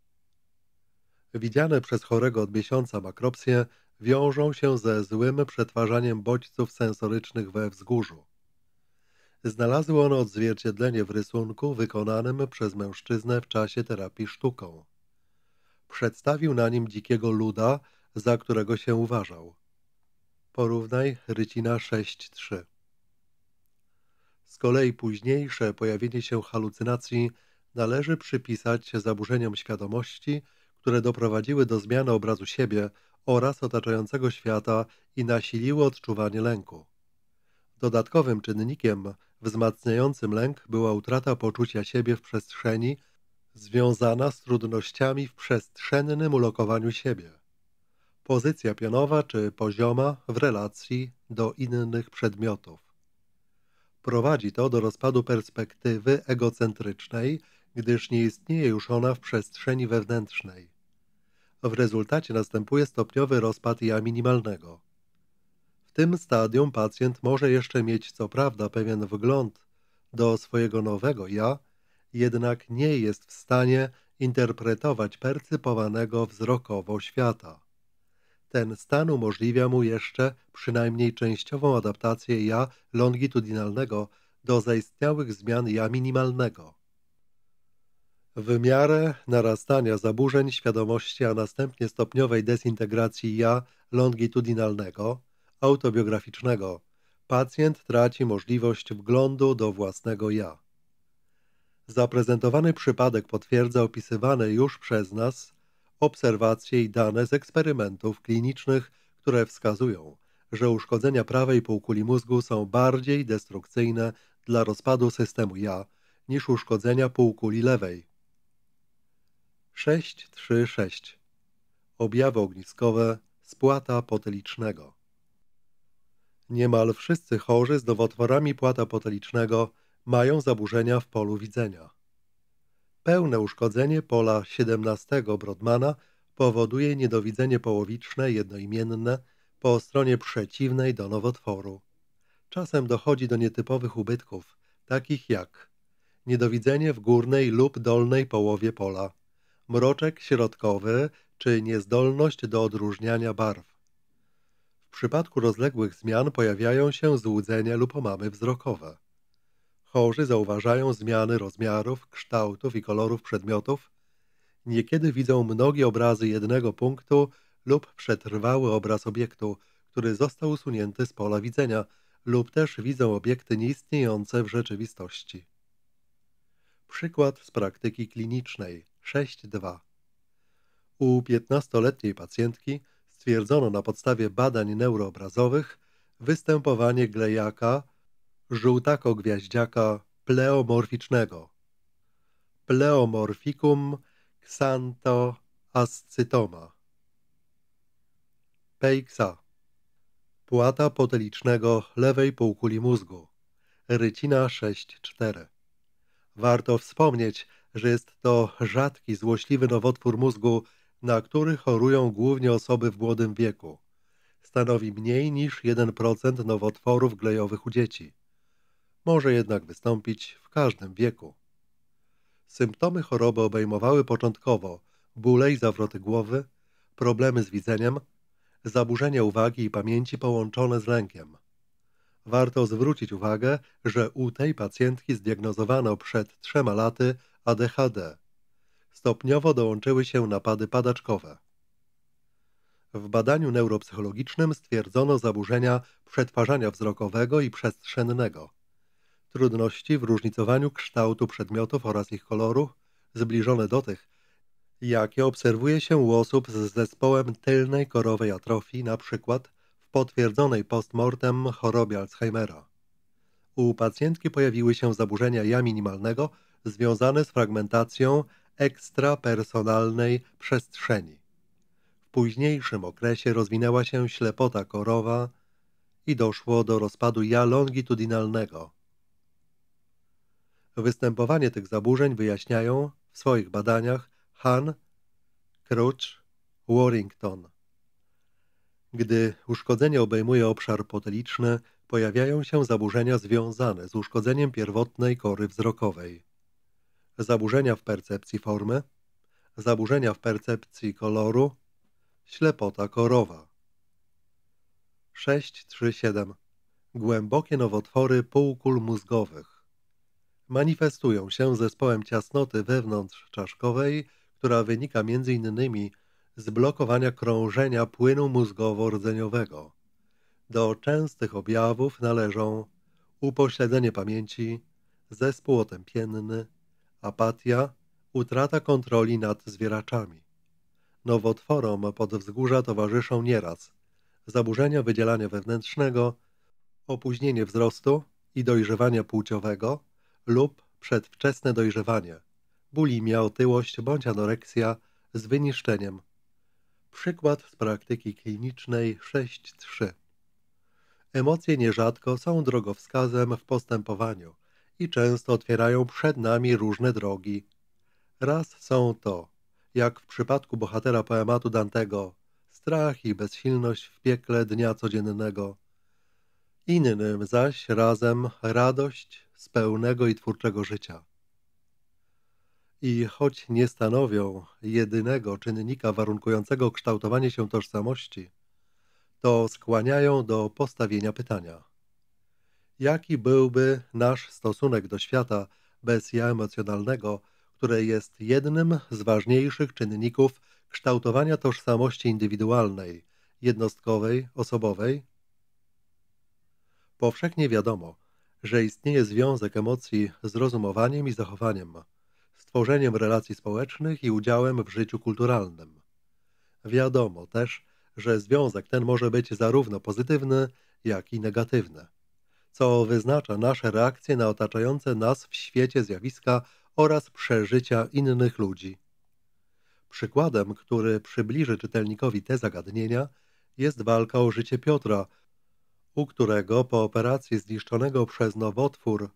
Widziane przez chorego od miesiąca makropsje wiążą się ze złym przetwarzaniem bodźców sensorycznych we wzgórzu. Znalazły one odzwierciedlenie w rysunku wykonanym przez mężczyznę w czasie terapii sztuką. Przedstawił na nim dzikiego luda, za którego się uważał. Porównaj rycina 6-3. Z kolei późniejsze pojawienie się halucynacji należy przypisać zaburzeniom świadomości, które doprowadziły do zmiany obrazu siebie oraz otaczającego świata i nasiliły odczuwanie lęku. Dodatkowym czynnikiem wzmacniającym lęk była utrata poczucia siebie w przestrzeni związana z trudnościami w przestrzennym ulokowaniu siebie. Pozycja pionowa czy pozioma w relacji do innych przedmiotów. Prowadzi to do rozpadu perspektywy egocentrycznej, gdyż nie istnieje już ona w przestrzeni wewnętrznej. W rezultacie następuje stopniowy rozpad ja minimalnego. W tym stadium pacjent może jeszcze mieć co prawda pewien wgląd do swojego nowego ja, jednak nie jest w stanie interpretować percypowanego wzrokowo świata. Ten stan umożliwia mu jeszcze przynajmniej częściową adaptację ja longitudinalnego do zaistniałych zmian ja minimalnego. W miarę narastania zaburzeń świadomości, a następnie stopniowej dezintegracji ja longitudinalnego, autobiograficznego, pacjent traci możliwość wglądu do własnego ja. Zaprezentowany przypadek potwierdza opisywane już przez nas obserwacje i dane z eksperymentów klinicznych, które wskazują, że uszkodzenia prawej półkuli mózgu są bardziej destrukcyjne dla rozpadu systemu ja niż uszkodzenia półkuli lewej. 636 Objawy ogniskowe spłata potylicznego Niemal wszyscy chorzy z nowotworami płata potylicznego mają zaburzenia w polu widzenia. Pełne uszkodzenie pola 17 Brodmana powoduje niedowidzenie połowiczne jednoimienne po stronie przeciwnej do nowotworu. Czasem dochodzi do nietypowych ubytków, takich jak niedowidzenie w górnej lub dolnej połowie pola, mroczek środkowy czy niezdolność do odróżniania barw. W przypadku rozległych zmian pojawiają się złudzenia lub omamy wzrokowe. Chorzy zauważają zmiany rozmiarów, kształtów i kolorów przedmiotów. Niekiedy widzą mnogie obrazy jednego punktu lub przetrwały obraz obiektu, który został usunięty z pola widzenia, lub też widzą obiekty nieistniejące w rzeczywistości. Przykład z praktyki klinicznej 6.2 U 15-letniej pacjentki stwierdzono na podstawie badań neuroobrazowych występowanie glejaka żółtako-gwiaździaka pleomorficznego Pleomorficum xanthoascytoma Peixa Płata potelicznego lewej półkuli mózgu Rycina 6-4 Warto wspomnieć, że jest to rzadki, złośliwy nowotwór mózgu, na który chorują głównie osoby w młodym wieku. Stanowi mniej niż 1% nowotworów glejowych u dzieci może jednak wystąpić w każdym wieku. Symptomy choroby obejmowały początkowo bóle i zawroty głowy, problemy z widzeniem, zaburzenia uwagi i pamięci połączone z lękiem. Warto zwrócić uwagę, że u tej pacjentki zdiagnozowano przed trzema laty ADHD. Stopniowo dołączyły się napady padaczkowe. W badaniu neuropsychologicznym stwierdzono zaburzenia przetwarzania wzrokowego i przestrzennego trudności w różnicowaniu kształtu przedmiotów oraz ich kolorów zbliżone do tych, jakie obserwuje się u osób z zespołem tylnej korowej atrofii, np. w potwierdzonej postmortem chorobie Alzheimera. U pacjentki pojawiły się zaburzenia ja minimalnego związane z fragmentacją ekstrapersonalnej przestrzeni. W późniejszym okresie rozwinęła się ślepota korowa i doszło do rozpadu ja longitudinalnego – Występowanie tych zaburzeń wyjaśniają w swoich badaniach Han, Crouch, Warrington. Gdy uszkodzenie obejmuje obszar podliczny, pojawiają się zaburzenia związane z uszkodzeniem pierwotnej kory wzrokowej. Zaburzenia w percepcji formy, zaburzenia w percepcji koloru, ślepota korowa. 637. Głębokie nowotwory półkul mózgowych manifestują się zespołem ciasnoty wewnątrzczaszkowej, która wynika m.in. z blokowania krążenia płynu mózgowo-rdzeniowego. Do częstych objawów należą upośledzenie pamięci, zespół otępienny, apatia, utrata kontroli nad zwieraczami. Nowotworom pod wzgórza towarzyszą nieraz zaburzenia wydzielania wewnętrznego, opóźnienie wzrostu i dojrzewania płciowego – lub przedwczesne dojrzewanie, bulimia, otyłość bądź anoreksja z wyniszczeniem. Przykład z praktyki klinicznej 6.3 Emocje nierzadko są drogowskazem w postępowaniu i często otwierają przed nami różne drogi. Raz są to, jak w przypadku bohatera poematu Dantego, strach i bezsilność w piekle dnia codziennego. Innym zaś razem radość, z pełnego i twórczego życia. I choć nie stanowią jedynego czynnika warunkującego kształtowanie się tożsamości, to skłaniają do postawienia pytania. Jaki byłby nasz stosunek do świata bez ja emocjonalnego, które jest jednym z ważniejszych czynników kształtowania tożsamości indywidualnej, jednostkowej, osobowej? Powszechnie wiadomo, że istnieje związek emocji z rozumowaniem i zachowaniem, stworzeniem relacji społecznych i udziałem w życiu kulturalnym. Wiadomo też, że związek ten może być zarówno pozytywny, jak i negatywny, co wyznacza nasze reakcje na otaczające nas w świecie zjawiska oraz przeżycia innych ludzi. Przykładem, który przybliży czytelnikowi te zagadnienia, jest walka o życie Piotra, u którego po operacji zniszczonego przez nowotwór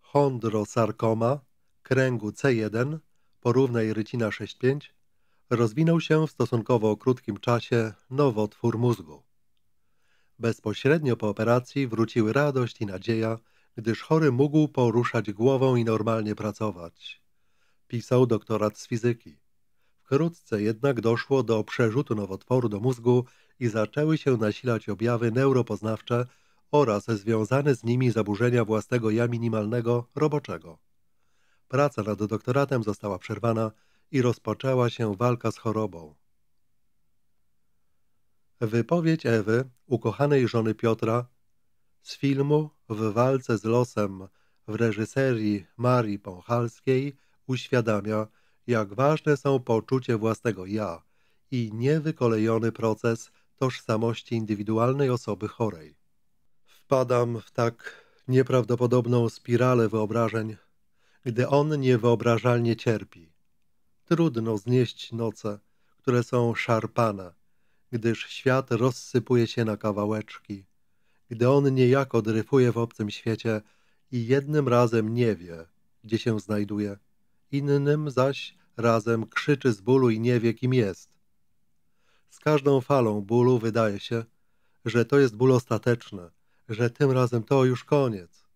chondrosarkoma kręgu C1 porównej rycina 65 rozwinął się w stosunkowo krótkim czasie nowotwór mózgu. Bezpośrednio po operacji wróciły radość i nadzieja, gdyż chory mógł poruszać głową i normalnie pracować. Pisał doktorat z fizyki. Wkrótce jednak doszło do przerzutu nowotworu do mózgu i zaczęły się nasilać objawy neuropoznawcze oraz związane z nimi zaburzenia własnego ja minimalnego roboczego. Praca nad doktoratem została przerwana i rozpoczęła się walka z chorobą. Wypowiedź Ewy, ukochanej żony Piotra, z filmu W walce z losem w reżyserii Marii Pąchalskiej uświadamia, jak ważne są poczucie własnego ja i niewykolejony proces tożsamości indywidualnej osoby chorej. Wpadam w tak nieprawdopodobną spiralę wyobrażeń, gdy on niewyobrażalnie cierpi. Trudno znieść noce, które są szarpane, gdyż świat rozsypuje się na kawałeczki, gdy on niejako dryfuje w obcym świecie i jednym razem nie wie, gdzie się znajduje, innym zaś razem krzyczy z bólu i nie wie, kim jest. Z każdą falą bólu wydaje się, że to jest ból ostateczny, że tym razem to już koniec.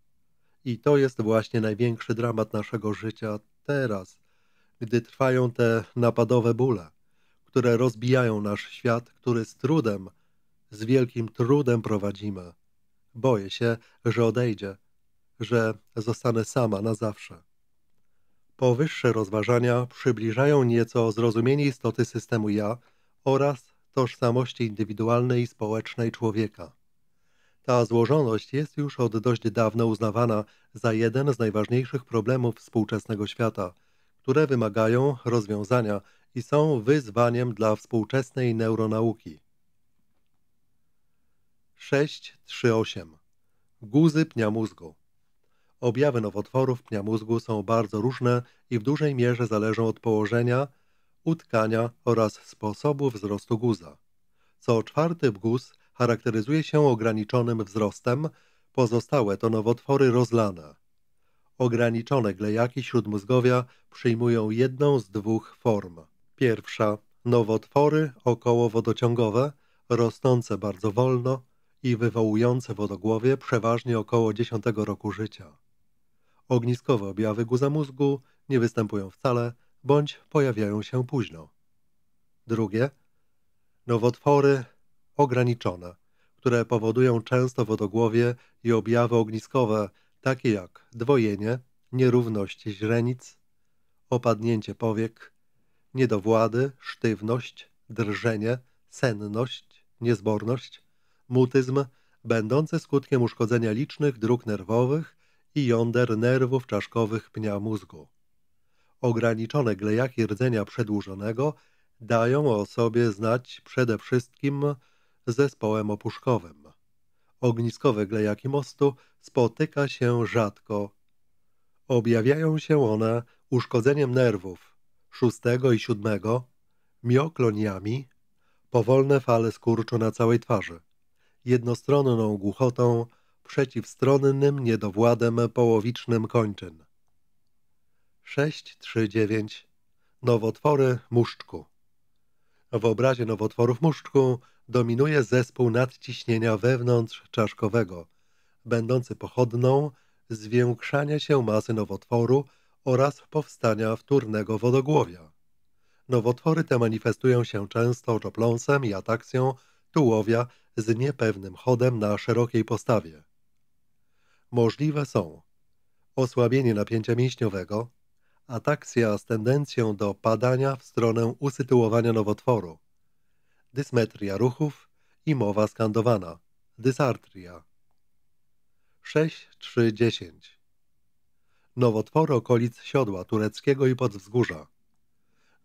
I to jest właśnie największy dramat naszego życia teraz, gdy trwają te napadowe bóle, które rozbijają nasz świat, który z trudem, z wielkim trudem prowadzimy. Boję się, że odejdzie, że zostanę sama na zawsze. Powyższe rozważania przybliżają nieco zrozumienie istoty systemu ja, oraz tożsamości indywidualnej i społecznej człowieka. Ta złożoność jest już od dość dawna uznawana za jeden z najważniejszych problemów współczesnego świata, które wymagają rozwiązania i są wyzwaniem dla współczesnej neuronauki. 6.3.8 Guzy pnia mózgu Objawy nowotworów pnia mózgu są bardzo różne i w dużej mierze zależą od położenia, utkania oraz sposobu wzrostu guza. Co czwarty guz charakteryzuje się ograniczonym wzrostem, pozostałe to nowotwory rozlane. Ograniczone glejaki śródmózgowia przyjmują jedną z dwóch form. Pierwsza nowotwory okołowodociągowe, rosnące bardzo wolno i wywołujące wodogłowie przeważnie około 10 roku życia. Ogniskowe objawy guza mózgu nie występują wcale, bądź pojawiają się późno. Drugie, nowotwory ograniczone, które powodują często wodogłowie i objawy ogniskowe, takie jak dwojenie, nierówność źrenic, opadnięcie powiek, niedowłady, sztywność, drżenie, senność, niezborność, mutyzm, będące skutkiem uszkodzenia licznych dróg nerwowych i jąder nerwów czaszkowych pnia mózgu. Ograniczone glejaki rdzenia przedłużonego dają o sobie znać przede wszystkim zespołem opuszkowym. Ogniskowe glejaki mostu spotyka się rzadko. Objawiają się one uszkodzeniem nerwów szóstego i siódmego, miokloniami, powolne fale skurczu na całej twarzy, jednostronną głuchotą, przeciwstronnym niedowładem połowicznym kończyn. 639 Nowotwory muszczku W obrazie nowotworów muszczku dominuje zespół nadciśnienia wewnątrzczaszkowego, będący pochodną zwiększania się masy nowotworu oraz powstania wtórnego wodogłowia. Nowotwory te manifestują się często czopląsem i ataksją tułowia z niepewnym chodem na szerokiej postawie. Możliwe są osłabienie napięcia mięśniowego, ataksja z tendencją do padania w stronę usytuowania nowotworu, dysmetria ruchów i mowa skandowana, dysartria. 6.3.10 Nowotwory okolic siodła tureckiego i podwzgórza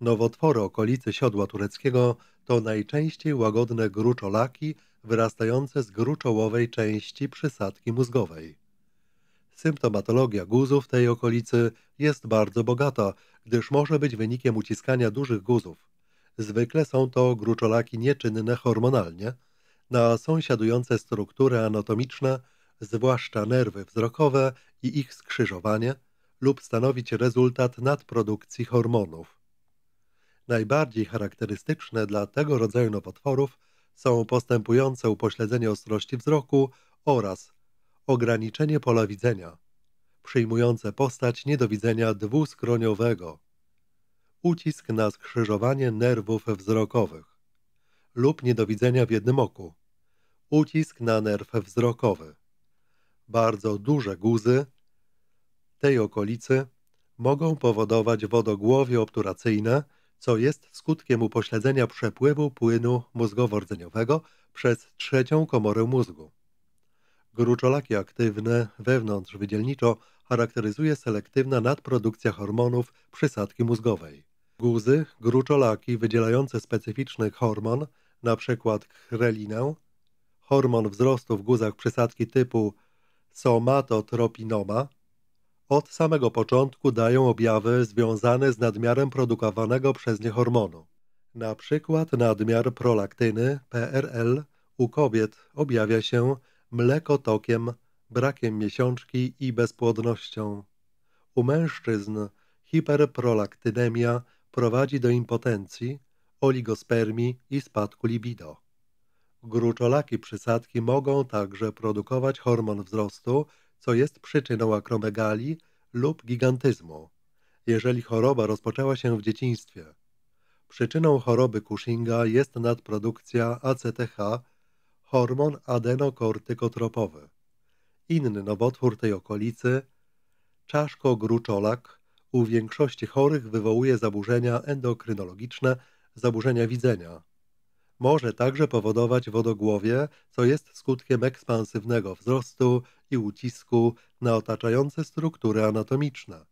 Nowotwory okolicy siodła tureckiego to najczęściej łagodne gruczolaki wyrastające z gruczołowej części przysadki mózgowej. Symptomatologia guzów w tej okolicy jest bardzo bogata, gdyż może być wynikiem uciskania dużych guzów. Zwykle są to gruczolaki nieczynne hormonalnie, na sąsiadujące struktury anatomiczne, zwłaszcza nerwy wzrokowe i ich skrzyżowanie, lub stanowić rezultat nadprodukcji hormonów. Najbardziej charakterystyczne dla tego rodzaju nowotworów są postępujące upośledzenie ostrości wzroku oraz ograniczenie pola widzenia, przyjmujące postać niedowidzenia dwuskroniowego, ucisk na skrzyżowanie nerwów wzrokowych lub niedowidzenia w jednym oku, ucisk na nerw wzrokowy. Bardzo duże guzy tej okolicy mogą powodować wodogłowie obturacyjne, co jest skutkiem upośledzenia przepływu płynu mózgowo-rdzeniowego przez trzecią komorę mózgu. Gruczolaki aktywne wewnątrz wydzielniczo charakteryzuje selektywna nadprodukcja hormonów przysadki mózgowej. Guzy, gruczolaki wydzielające specyficzny hormon, np. chrelinę, hormon wzrostu w guzach przysadki typu somatotropinoma, od samego początku dają objawy związane z nadmiarem produkowanego przez nie hormonu. Na przykład nadmiar prolaktyny PRL u kobiet objawia się mlekotokiem, brakiem miesiączki i bezpłodnością. U mężczyzn hiperprolaktynemia prowadzi do impotencji, oligospermii i spadku libido. Gruczolaki przysadki mogą także produkować hormon wzrostu, co jest przyczyną akromegalii lub gigantyzmu, jeżeli choroba rozpoczęła się w dzieciństwie. Przyczyną choroby Cushinga jest nadprodukcja ACTH hormon adenokortykotropowy. Inny nowotwór tej okolicy, czaszko-gruczolak, u większości chorych wywołuje zaburzenia endokrynologiczne, zaburzenia widzenia. Może także powodować wodogłowie, co jest skutkiem ekspansywnego wzrostu i ucisku na otaczające struktury anatomiczne.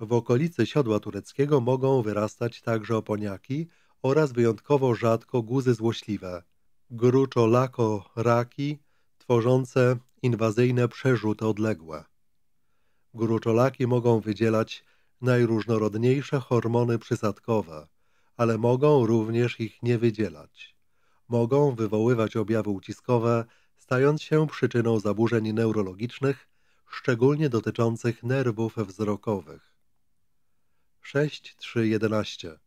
W okolicy siodła tureckiego mogą wyrastać także oponiaki oraz wyjątkowo rzadko guzy złośliwe gruczolako-raki tworzące inwazyjne przerzuty odległe. Gruczolaki mogą wydzielać najróżnorodniejsze hormony przysadkowe, ale mogą również ich nie wydzielać. Mogą wywoływać objawy uciskowe, stając się przyczyną zaburzeń neurologicznych, szczególnie dotyczących nerwów wzrokowych. 6311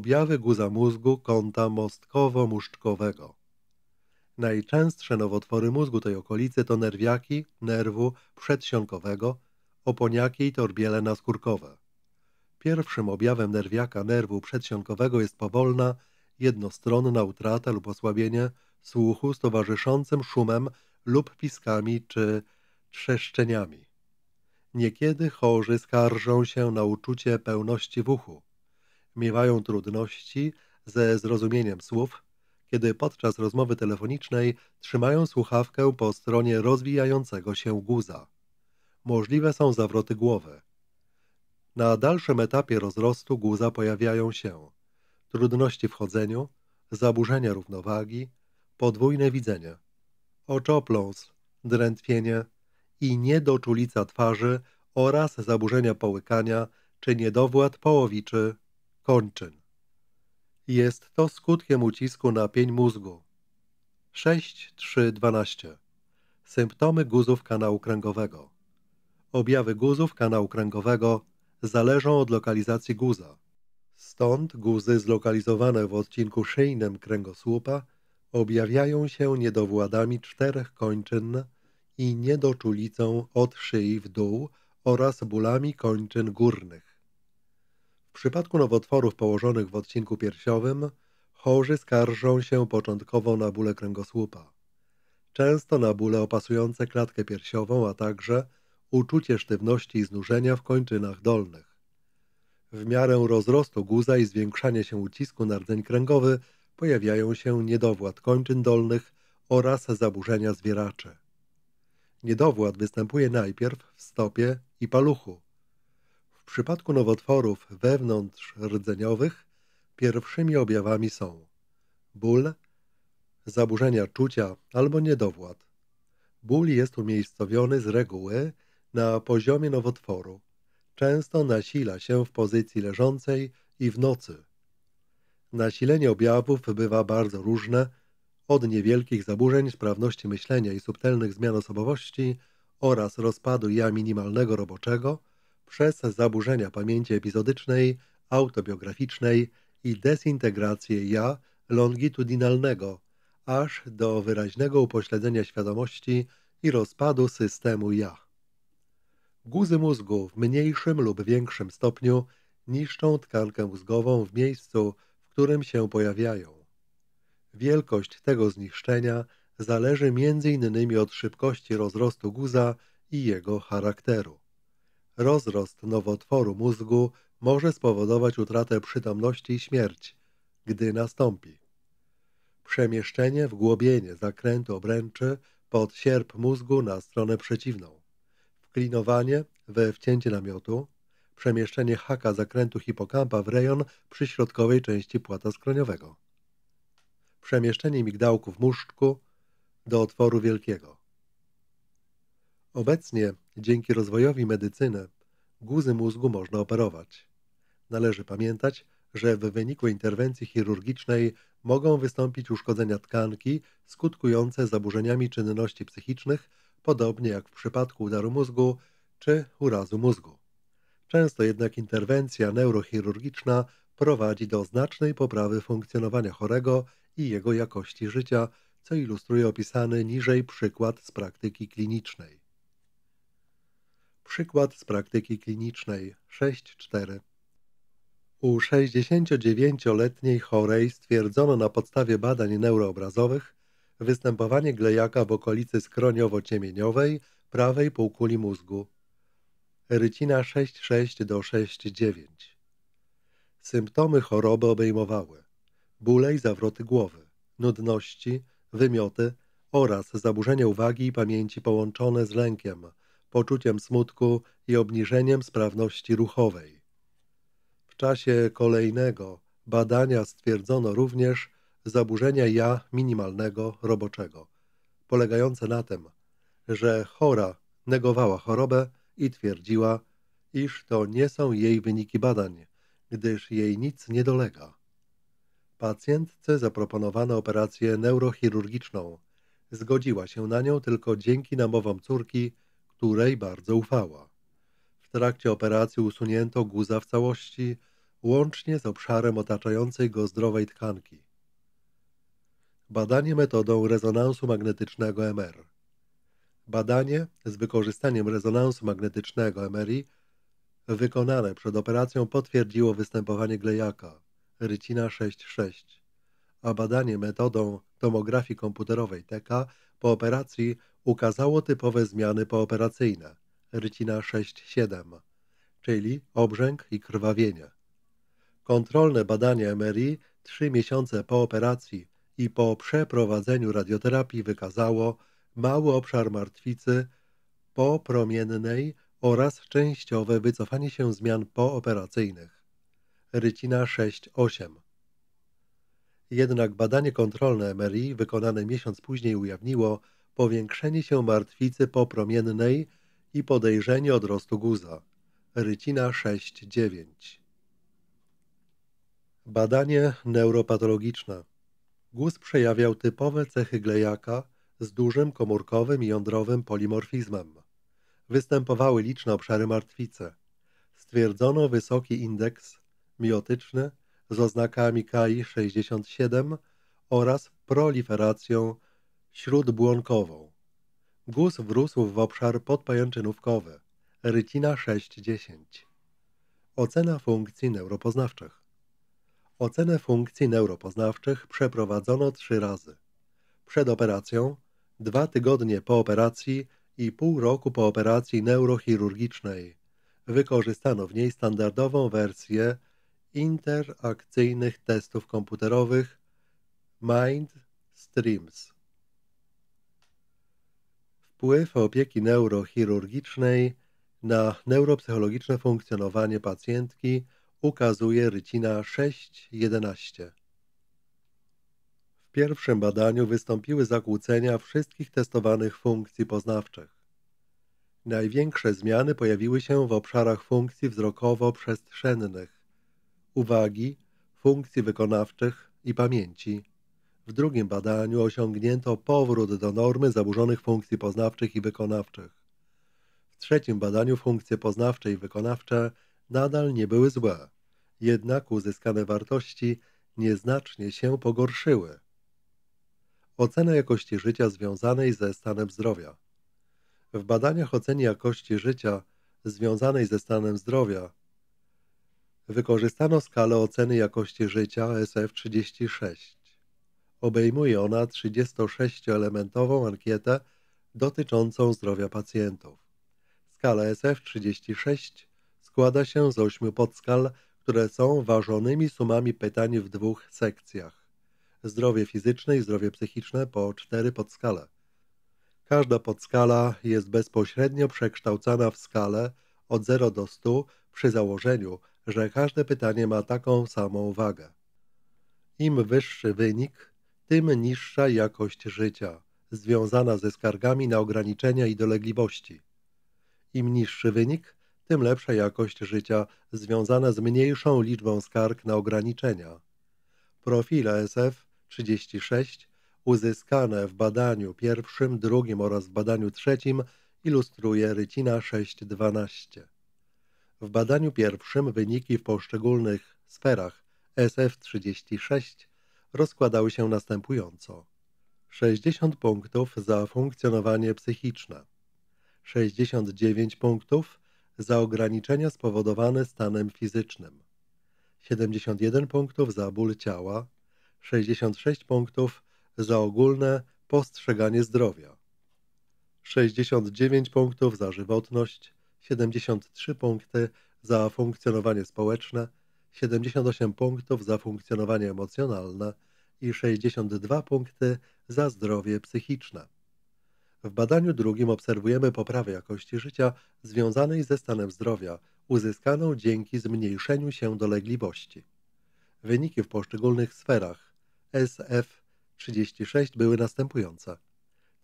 Objawy guza mózgu kąta mostkowo-muszczkowego. Najczęstsze nowotwory mózgu tej okolicy to nerwiaki, nerwu przedsionkowego, oponiaki i torbiele naskórkowe. Pierwszym objawem nerwiaka nerwu przedsionkowego jest powolna, jednostronna utrata lub osłabienie słuchu z towarzyszącym szumem lub piskami czy trzeszczeniami. Niekiedy chorzy skarżą się na uczucie pełności w uchu miewają trudności ze zrozumieniem słów, kiedy podczas rozmowy telefonicznej trzymają słuchawkę po stronie rozwijającego się guza. Możliwe są zawroty głowy. Na dalszym etapie rozrostu guza pojawiają się trudności w chodzeniu, zaburzenia równowagi, podwójne widzenie, oczopląs, drętwienie i niedoczulica twarzy oraz zaburzenia połykania czy niedowład połowiczy kończyn. Jest to skutkiem ucisku napięć mózgu. 6.3.12 Symptomy guzów kanału kręgowego Objawy guzów kanału kręgowego zależą od lokalizacji guza. Stąd guzy zlokalizowane w odcinku szyjnym kręgosłupa objawiają się niedowładami czterech kończyn i niedoczulicą od szyi w dół oraz bólami kończyn górnych. W przypadku nowotworów położonych w odcinku piersiowym chorzy skarżą się początkowo na bóle kręgosłupa, często na bóle opasujące klatkę piersiową, a także uczucie sztywności i znużenia w kończynach dolnych. W miarę rozrostu guza i zwiększania się ucisku na rdzeń kręgowy pojawiają się niedowład kończyn dolnych oraz zaburzenia zwieracze. Niedowład występuje najpierw w stopie i paluchu, w przypadku nowotworów wewnątrzrdzeniowych pierwszymi objawami są ból, zaburzenia czucia albo niedowład. Ból jest umiejscowiony z reguły na poziomie nowotworu. Często nasila się w pozycji leżącej i w nocy. Nasilenie objawów bywa bardzo różne, od niewielkich zaburzeń sprawności myślenia i subtelnych zmian osobowości oraz rozpadu ja minimalnego roboczego – przez zaburzenia pamięci epizodycznej, autobiograficznej i dezintegrację ja longitudinalnego, aż do wyraźnego upośledzenia świadomości i rozpadu systemu ja. Guzy mózgu w mniejszym lub większym stopniu niszczą tkankę mózgową w miejscu, w którym się pojawiają. Wielkość tego zniszczenia zależy m.in. od szybkości rozrostu guza i jego charakteru. Rozrost nowotworu mózgu może spowodować utratę przytomności i śmierć, gdy nastąpi. Przemieszczenie, w głobienie, zakrętu obręczy pod sierp mózgu na stronę przeciwną. Wklinowanie we wcięcie namiotu. Przemieszczenie haka zakrętu hipokampa w rejon przyśrodkowej części płata skroniowego. Przemieszczenie migdałków muszczku do otworu wielkiego. Obecnie, dzięki rozwojowi medycyny, guzy mózgu można operować. Należy pamiętać, że w wyniku interwencji chirurgicznej mogą wystąpić uszkodzenia tkanki skutkujące zaburzeniami czynności psychicznych, podobnie jak w przypadku udaru mózgu czy urazu mózgu. Często jednak interwencja neurochirurgiczna prowadzi do znacznej poprawy funkcjonowania chorego i jego jakości życia, co ilustruje opisany niżej przykład z praktyki klinicznej. Przykład z praktyki klinicznej 6.4. U 69-letniej chorej stwierdzono na podstawie badań neuroobrazowych występowanie glejaka w okolicy skroniowo-ciemieniowej prawej półkuli mózgu. Rycina 6.6 do 6.9. Symptomy choroby obejmowały bóle i zawroty głowy, nudności, wymioty oraz zaburzenie uwagi i pamięci połączone z lękiem – poczuciem smutku i obniżeniem sprawności ruchowej. W czasie kolejnego badania stwierdzono również zaburzenia ja minimalnego roboczego, polegające na tym, że chora negowała chorobę i twierdziła, iż to nie są jej wyniki badań, gdyż jej nic nie dolega. Pacjentce zaproponowano operację neurochirurgiczną. Zgodziła się na nią tylko dzięki namowom córki której bardzo ufała. W trakcie operacji usunięto guza w całości, łącznie z obszarem otaczającej go zdrowej tkanki. Badanie metodą rezonansu magnetycznego MR. Badanie z wykorzystaniem rezonansu magnetycznego MRI wykonane przed operacją potwierdziło występowanie glejaka, rycina 6,6, a badanie metodą tomografii komputerowej TK po operacji ukazało typowe zmiany pooperacyjne, rycina 6-7, czyli obrzęk i krwawienie. Kontrolne badanie MRI trzy miesiące po operacji i po przeprowadzeniu radioterapii wykazało mały obszar martwicy popromiennej oraz częściowe wycofanie się zmian pooperacyjnych. Rycina 6-8 Jednak badanie kontrolne MRI wykonane miesiąc później ujawniło, powiększenie się martwicy popromiennej i podejrzenie odrostu guza. Rycina 6-9. Badanie neuropatologiczne. Guz przejawiał typowe cechy glejaka z dużym komórkowym i jądrowym polimorfizmem. Występowały liczne obszary martwice. Stwierdzono wysoki indeks miotyczny z oznakami KI67 oraz proliferacją śródbłonkową. Guz wrósł w obszar podpajęczynówkowy, rycina 6-10. Ocena funkcji neuropoznawczych. Ocenę funkcji neuropoznawczych przeprowadzono trzy razy. Przed operacją, dwa tygodnie po operacji i pół roku po operacji neurochirurgicznej. Wykorzystano w niej standardową wersję interakcyjnych testów komputerowych Mind Streams wpływ opieki neurochirurgicznej na neuropsychologiczne funkcjonowanie pacjentki ukazuje rycina 6.11. W pierwszym badaniu wystąpiły zakłócenia wszystkich testowanych funkcji poznawczych. Największe zmiany pojawiły się w obszarach funkcji wzrokowo-przestrzennych, uwagi, funkcji wykonawczych i pamięci. W drugim badaniu osiągnięto powrót do normy zaburzonych funkcji poznawczych i wykonawczych. W trzecim badaniu funkcje poznawcze i wykonawcze nadal nie były złe, jednak uzyskane wartości nieznacznie się pogorszyły. Ocena jakości życia związanej ze stanem zdrowia. W badaniach oceny jakości życia związanej ze stanem zdrowia wykorzystano skalę oceny jakości życia SF36. Obejmuje ona 36-elementową ankietę dotyczącą zdrowia pacjentów. Skala SF36 składa się z ośmiu podskal, które są ważonymi sumami pytań w dwóch sekcjach. Zdrowie fizyczne i zdrowie psychiczne po cztery podskale. Każda podskala jest bezpośrednio przekształcana w skalę od 0 do 100 przy założeniu, że każde pytanie ma taką samą wagę. Im wyższy wynik, tym niższa jakość życia, związana ze skargami na ograniczenia i dolegliwości. Im niższy wynik, tym lepsza jakość życia, związana z mniejszą liczbą skarg na ograniczenia. Profile SF-36 uzyskane w badaniu pierwszym, drugim oraz w badaniu trzecim ilustruje rycina 612. W badaniu pierwszym wyniki w poszczególnych sferach SF-36 rozkładały się następująco. 60 punktów za funkcjonowanie psychiczne, 69 punktów za ograniczenia spowodowane stanem fizycznym, 71 punktów za ból ciała, 66 punktów za ogólne postrzeganie zdrowia, 69 punktów za żywotność, 73 punkty za funkcjonowanie społeczne, 78 punktów za funkcjonowanie emocjonalne i 62 punkty za zdrowie psychiczne. W badaniu drugim obserwujemy poprawę jakości życia związanej ze stanem zdrowia, uzyskaną dzięki zmniejszeniu się dolegliwości. Wyniki w poszczególnych sferach SF36 były następujące: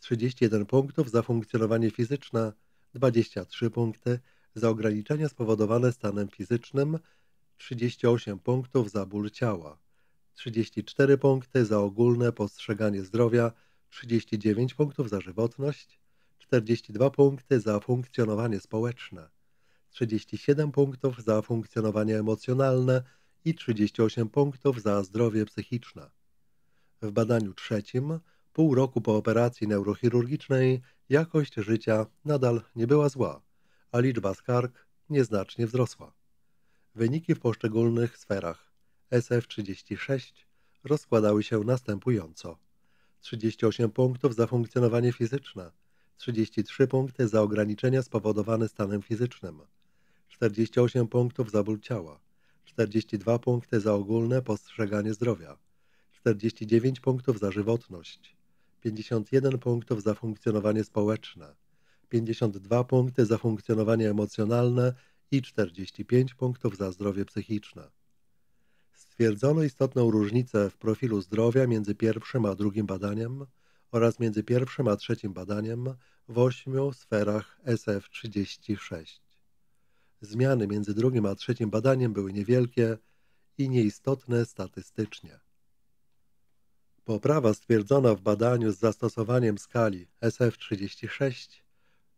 31 punktów za funkcjonowanie fizyczne, 23 punkty za ograniczenia spowodowane stanem fizycznym 38 punktów za ból ciała, 34 punkty za ogólne postrzeganie zdrowia, 39 punktów za żywotność, 42 punkty za funkcjonowanie społeczne, 37 punktów za funkcjonowanie emocjonalne i 38 punktów za zdrowie psychiczne. W badaniu trzecim, pół roku po operacji neurochirurgicznej, jakość życia nadal nie była zła, a liczba skarg nieznacznie wzrosła. Wyniki w poszczególnych sferach SF-36 rozkładały się następująco. 38 punktów za funkcjonowanie fizyczne, 33 punkty za ograniczenia spowodowane stanem fizycznym, 48 punktów za ból ciała, 42 punkty za ogólne postrzeganie zdrowia, 49 punktów za żywotność, 51 punktów za funkcjonowanie społeczne, 52 punkty za funkcjonowanie emocjonalne i 45 punktów za zdrowie psychiczne. Stwierdzono istotną różnicę w profilu zdrowia między pierwszym a drugim badaniem oraz między pierwszym a trzecim badaniem w ośmiu sferach SF36. Zmiany między drugim a trzecim badaniem były niewielkie i nieistotne statystycznie. Poprawa stwierdzona w badaniu z zastosowaniem skali SF36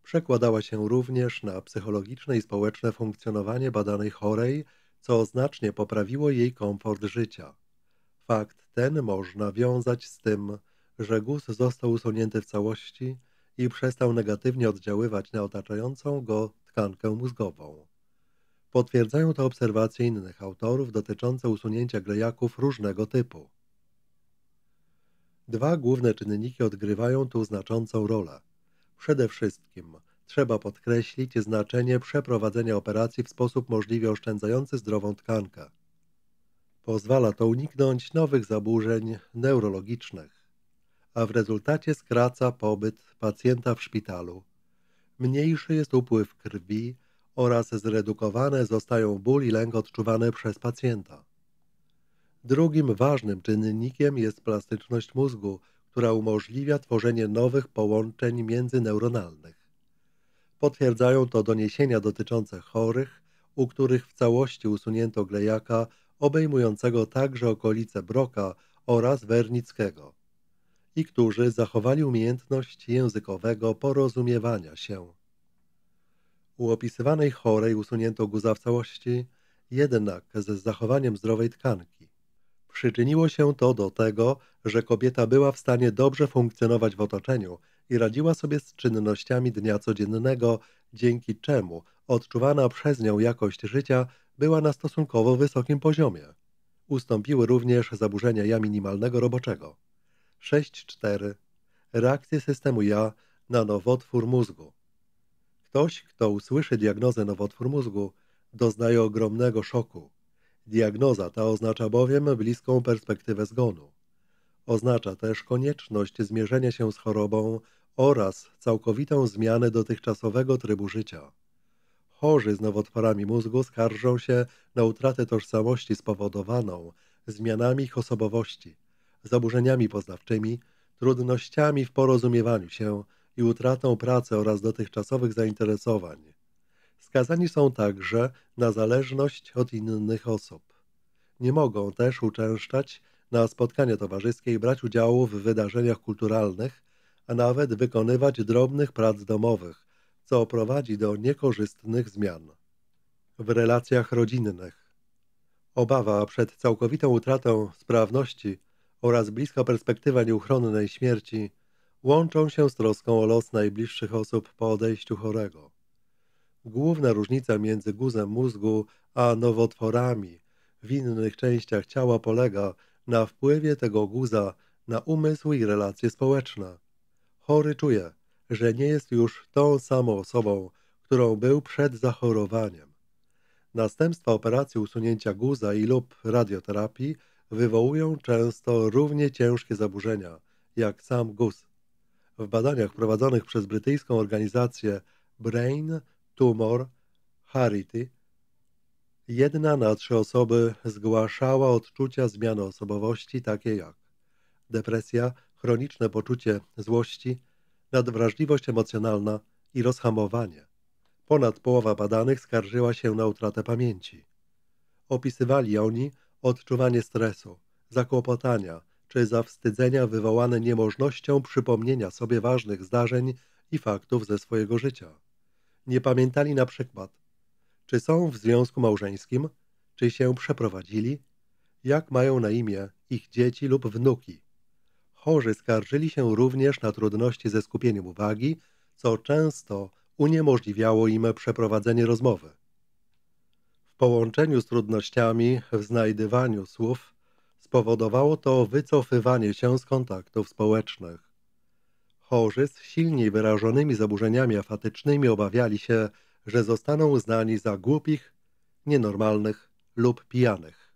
Przekładała się również na psychologiczne i społeczne funkcjonowanie badanej chorej, co znacznie poprawiło jej komfort życia. Fakt ten można wiązać z tym, że GUS został usunięty w całości i przestał negatywnie oddziaływać na otaczającą go tkankę mózgową. Potwierdzają to obserwacje innych autorów dotyczące usunięcia glejaków różnego typu. Dwa główne czynniki odgrywają tu znaczącą rolę – Przede wszystkim trzeba podkreślić znaczenie przeprowadzenia operacji w sposób możliwie oszczędzający zdrową tkankę. Pozwala to uniknąć nowych zaburzeń neurologicznych, a w rezultacie skraca pobyt pacjenta w szpitalu. Mniejszy jest upływ krwi oraz zredukowane zostają ból i lęk odczuwane przez pacjenta. Drugim ważnym czynnikiem jest plastyczność mózgu, która umożliwia tworzenie nowych połączeń międzyneuronalnych. Potwierdzają to doniesienia dotyczące chorych, u których w całości usunięto glejaka obejmującego także okolice Broka oraz Wernickiego i którzy zachowali umiejętność językowego porozumiewania się. U opisywanej chorej usunięto guza w całości, jednak z zachowaniem zdrowej tkanki. Przyczyniło się to do tego, że kobieta była w stanie dobrze funkcjonować w otoczeniu i radziła sobie z czynnościami dnia codziennego, dzięki czemu odczuwana przez nią jakość życia była na stosunkowo wysokim poziomie. Ustąpiły również zaburzenia ja minimalnego roboczego. 6.4. Reakcje systemu ja na nowotwór mózgu. Ktoś, kto usłyszy diagnozę nowotwór mózgu, doznaje ogromnego szoku. Diagnoza ta oznacza bowiem bliską perspektywę zgonu. Oznacza też konieczność zmierzenia się z chorobą oraz całkowitą zmianę dotychczasowego trybu życia. Chorzy z nowotworami mózgu skarżą się na utratę tożsamości spowodowaną zmianami ich osobowości, zaburzeniami poznawczymi, trudnościami w porozumiewaniu się i utratą pracy oraz dotychczasowych zainteresowań. Skazani są także na zależność od innych osób. Nie mogą też uczęszczać na spotkania towarzyskie i brać udziału w wydarzeniach kulturalnych, a nawet wykonywać drobnych prac domowych, co prowadzi do niekorzystnych zmian. W relacjach rodzinnych obawa przed całkowitą utratą sprawności oraz bliska perspektywa nieuchronnej śmierci łączą się z troską o los najbliższych osób po odejściu chorego. Główna różnica między guzem mózgu a nowotworami w innych częściach ciała polega na wpływie tego guza na umysł i relacje społeczne. Chory czuje, że nie jest już tą samą osobą, którą był przed zachorowaniem. Następstwa operacji usunięcia guza i lub radioterapii wywołują często równie ciężkie zaburzenia jak sam guz. W badaniach prowadzonych przez brytyjską organizację Brain tumor, Harity. Jedna na trzy osoby zgłaszała odczucia zmiany osobowości takie jak depresja, chroniczne poczucie złości, nadwrażliwość emocjonalna i rozhamowanie. Ponad połowa badanych skarżyła się na utratę pamięci. Opisywali oni odczuwanie stresu, zakłopotania czy zawstydzenia wywołane niemożnością przypomnienia sobie ważnych zdarzeń i faktów ze swojego życia nie pamiętali na przykład, czy są w związku małżeńskim, czy się przeprowadzili, jak mają na imię ich dzieci lub wnuki. Chorzy skarżyli się również na trudności ze skupieniem uwagi, co często uniemożliwiało im przeprowadzenie rozmowy. W połączeniu z trudnościami w znajdywaniu słów spowodowało to wycofywanie się z kontaktów społecznych. Chorzy z silniej wyrażonymi zaburzeniami afatycznymi obawiali się, że zostaną uznani za głupich, nienormalnych lub pijanych.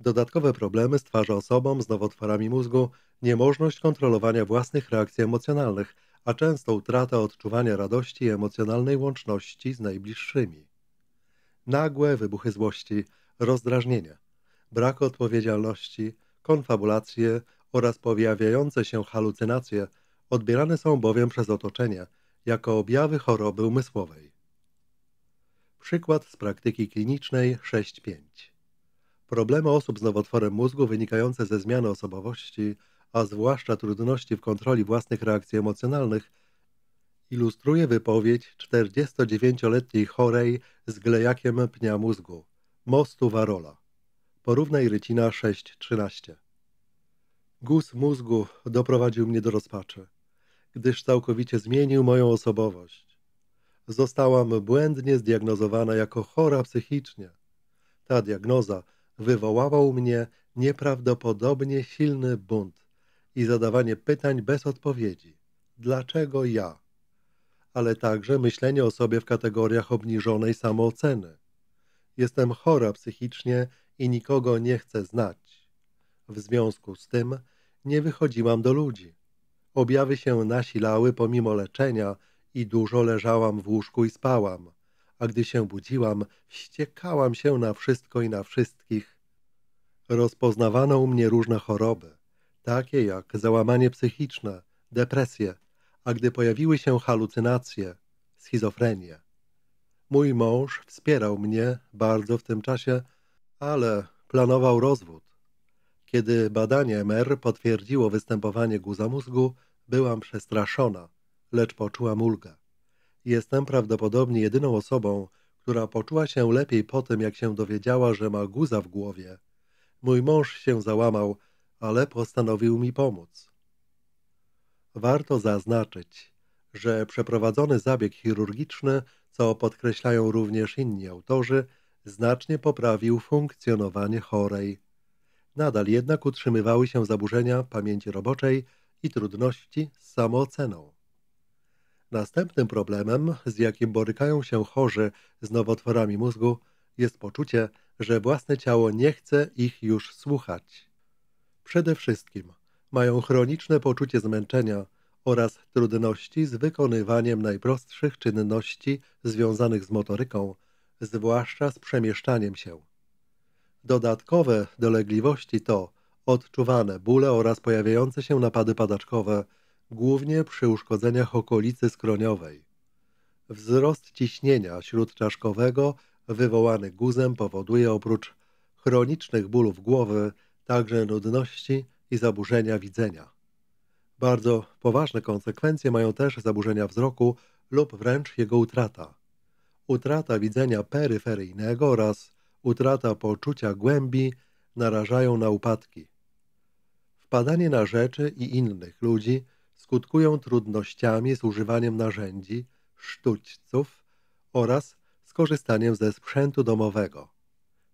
Dodatkowe problemy stwarza osobom z nowotworami mózgu niemożność kontrolowania własnych reakcji emocjonalnych, a często utrata odczuwania radości i emocjonalnej łączności z najbliższymi. Nagłe wybuchy złości, rozdrażnienia, brak odpowiedzialności, konfabulacje oraz pojawiające się halucynacje odbierane są bowiem przez otoczenie jako objawy choroby umysłowej. Przykład z praktyki klinicznej 6.5 Problemy osób z nowotworem mózgu wynikające ze zmiany osobowości, a zwłaszcza trudności w kontroli własnych reakcji emocjonalnych ilustruje wypowiedź 49-letniej chorej z glejakiem pnia mózgu, mostu Warola. Porównaj Rycina 6.13 Guz mózgu doprowadził mnie do rozpaczy, gdyż całkowicie zmienił moją osobowość. Zostałam błędnie zdiagnozowana jako chora psychicznie. Ta diagnoza wywołała u mnie nieprawdopodobnie silny bunt i zadawanie pytań bez odpowiedzi. Dlaczego ja? Ale także myślenie o sobie w kategoriach obniżonej samooceny. Jestem chora psychicznie i nikogo nie chcę znać. W związku z tym nie wychodziłam do ludzi. Objawy się nasilały pomimo leczenia i dużo leżałam w łóżku i spałam, a gdy się budziłam, wściekałam się na wszystko i na wszystkich. Rozpoznawano u mnie różne choroby, takie jak załamanie psychiczne, depresje, a gdy pojawiły się halucynacje, schizofrenia. Mój mąż wspierał mnie bardzo w tym czasie, ale planował rozwód. Kiedy badanie MR potwierdziło występowanie guza mózgu, byłam przestraszona, lecz poczułam ulgę. Jestem prawdopodobnie jedyną osobą, która poczuła się lepiej po tym, jak się dowiedziała, że ma guza w głowie. Mój mąż się załamał, ale postanowił mi pomóc. Warto zaznaczyć, że przeprowadzony zabieg chirurgiczny, co podkreślają również inni autorzy, znacznie poprawił funkcjonowanie chorej. Nadal jednak utrzymywały się zaburzenia pamięci roboczej i trudności z samooceną. Następnym problemem, z jakim borykają się chorzy z nowotworami mózgu, jest poczucie, że własne ciało nie chce ich już słuchać. Przede wszystkim mają chroniczne poczucie zmęczenia oraz trudności z wykonywaniem najprostszych czynności związanych z motoryką, zwłaszcza z przemieszczaniem się. Dodatkowe dolegliwości to odczuwane bóle oraz pojawiające się napady padaczkowe, głównie przy uszkodzeniach okolicy skroniowej. Wzrost ciśnienia śródczaszkowego wywołany guzem powoduje oprócz chronicznych bólów głowy także nudności i zaburzenia widzenia. Bardzo poważne konsekwencje mają też zaburzenia wzroku lub wręcz jego utrata. Utrata widzenia peryferyjnego oraz utrata poczucia głębi narażają na upadki. Wpadanie na rzeczy i innych ludzi skutkują trudnościami z używaniem narzędzi, sztućców oraz skorzystaniem ze sprzętu domowego.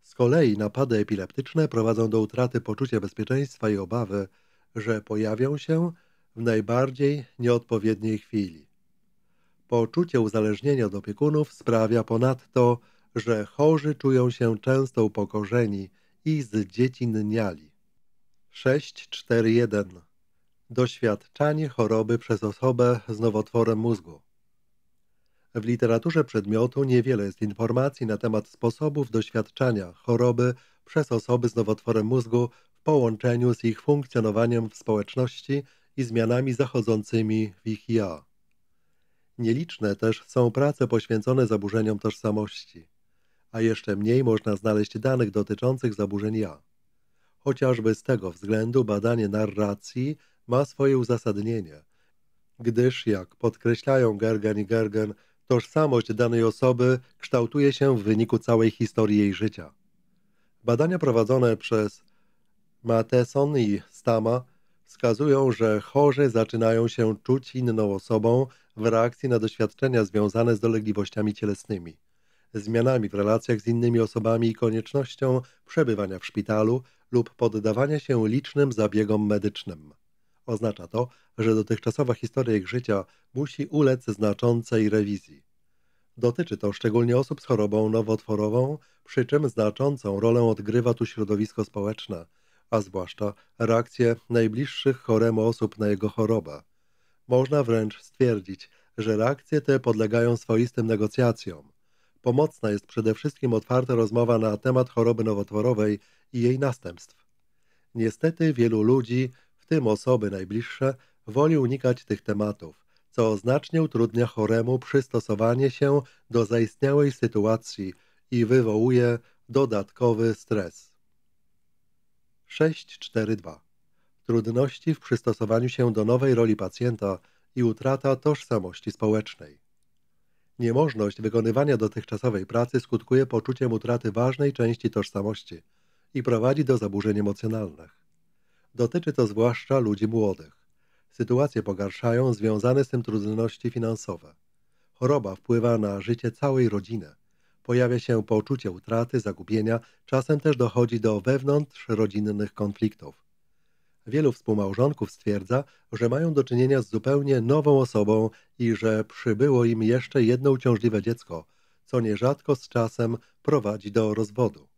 Z kolei napady epileptyczne prowadzą do utraty poczucia bezpieczeństwa i obawy, że pojawią się w najbardziej nieodpowiedniej chwili. Poczucie uzależnienia od opiekunów sprawia ponadto, że chorzy czują się często upokorzeni i zdziecinniali. 641. Doświadczanie choroby przez osobę z nowotworem mózgu. W literaturze przedmiotu niewiele jest informacji na temat sposobów doświadczania choroby przez osoby z nowotworem mózgu w połączeniu z ich funkcjonowaniem w społeczności i zmianami zachodzącymi w ich ja. Nieliczne też są prace poświęcone zaburzeniom tożsamości a jeszcze mniej można znaleźć danych dotyczących zaburzeń ja. Chociażby z tego względu badanie narracji ma swoje uzasadnienie, gdyż, jak podkreślają Gergen i Gergen, tożsamość danej osoby kształtuje się w wyniku całej historii jej życia. Badania prowadzone przez Matheson i Stama wskazują, że chorzy zaczynają się czuć inną osobą w reakcji na doświadczenia związane z dolegliwościami cielesnymi zmianami w relacjach z innymi osobami i koniecznością przebywania w szpitalu lub poddawania się licznym zabiegom medycznym. Oznacza to, że dotychczasowa historia ich życia musi ulec znaczącej rewizji. Dotyczy to szczególnie osób z chorobą nowotworową, przy czym znaczącą rolę odgrywa tu środowisko społeczne, a zwłaszcza reakcje najbliższych choremu osób na jego chorobę. Można wręcz stwierdzić, że reakcje te podlegają swoistym negocjacjom. Pomocna jest przede wszystkim otwarta rozmowa na temat choroby nowotworowej i jej następstw. Niestety wielu ludzi, w tym osoby najbliższe, woli unikać tych tematów, co znacznie utrudnia choremu przystosowanie się do zaistniałej sytuacji i wywołuje dodatkowy stres. 642. Trudności w przystosowaniu się do nowej roli pacjenta i utrata tożsamości społecznej. Niemożność wykonywania dotychczasowej pracy skutkuje poczuciem utraty ważnej części tożsamości i prowadzi do zaburzeń emocjonalnych. Dotyczy to zwłaszcza ludzi młodych. Sytuacje pogarszają związane z tym trudności finansowe. Choroba wpływa na życie całej rodziny. Pojawia się poczucie utraty, zagubienia, czasem też dochodzi do wewnątrzrodzinnych rodzinnych konfliktów. Wielu współmałżonków stwierdza, że mają do czynienia z zupełnie nową osobą i że przybyło im jeszcze jedno uciążliwe dziecko, co nierzadko z czasem prowadzi do rozwodu.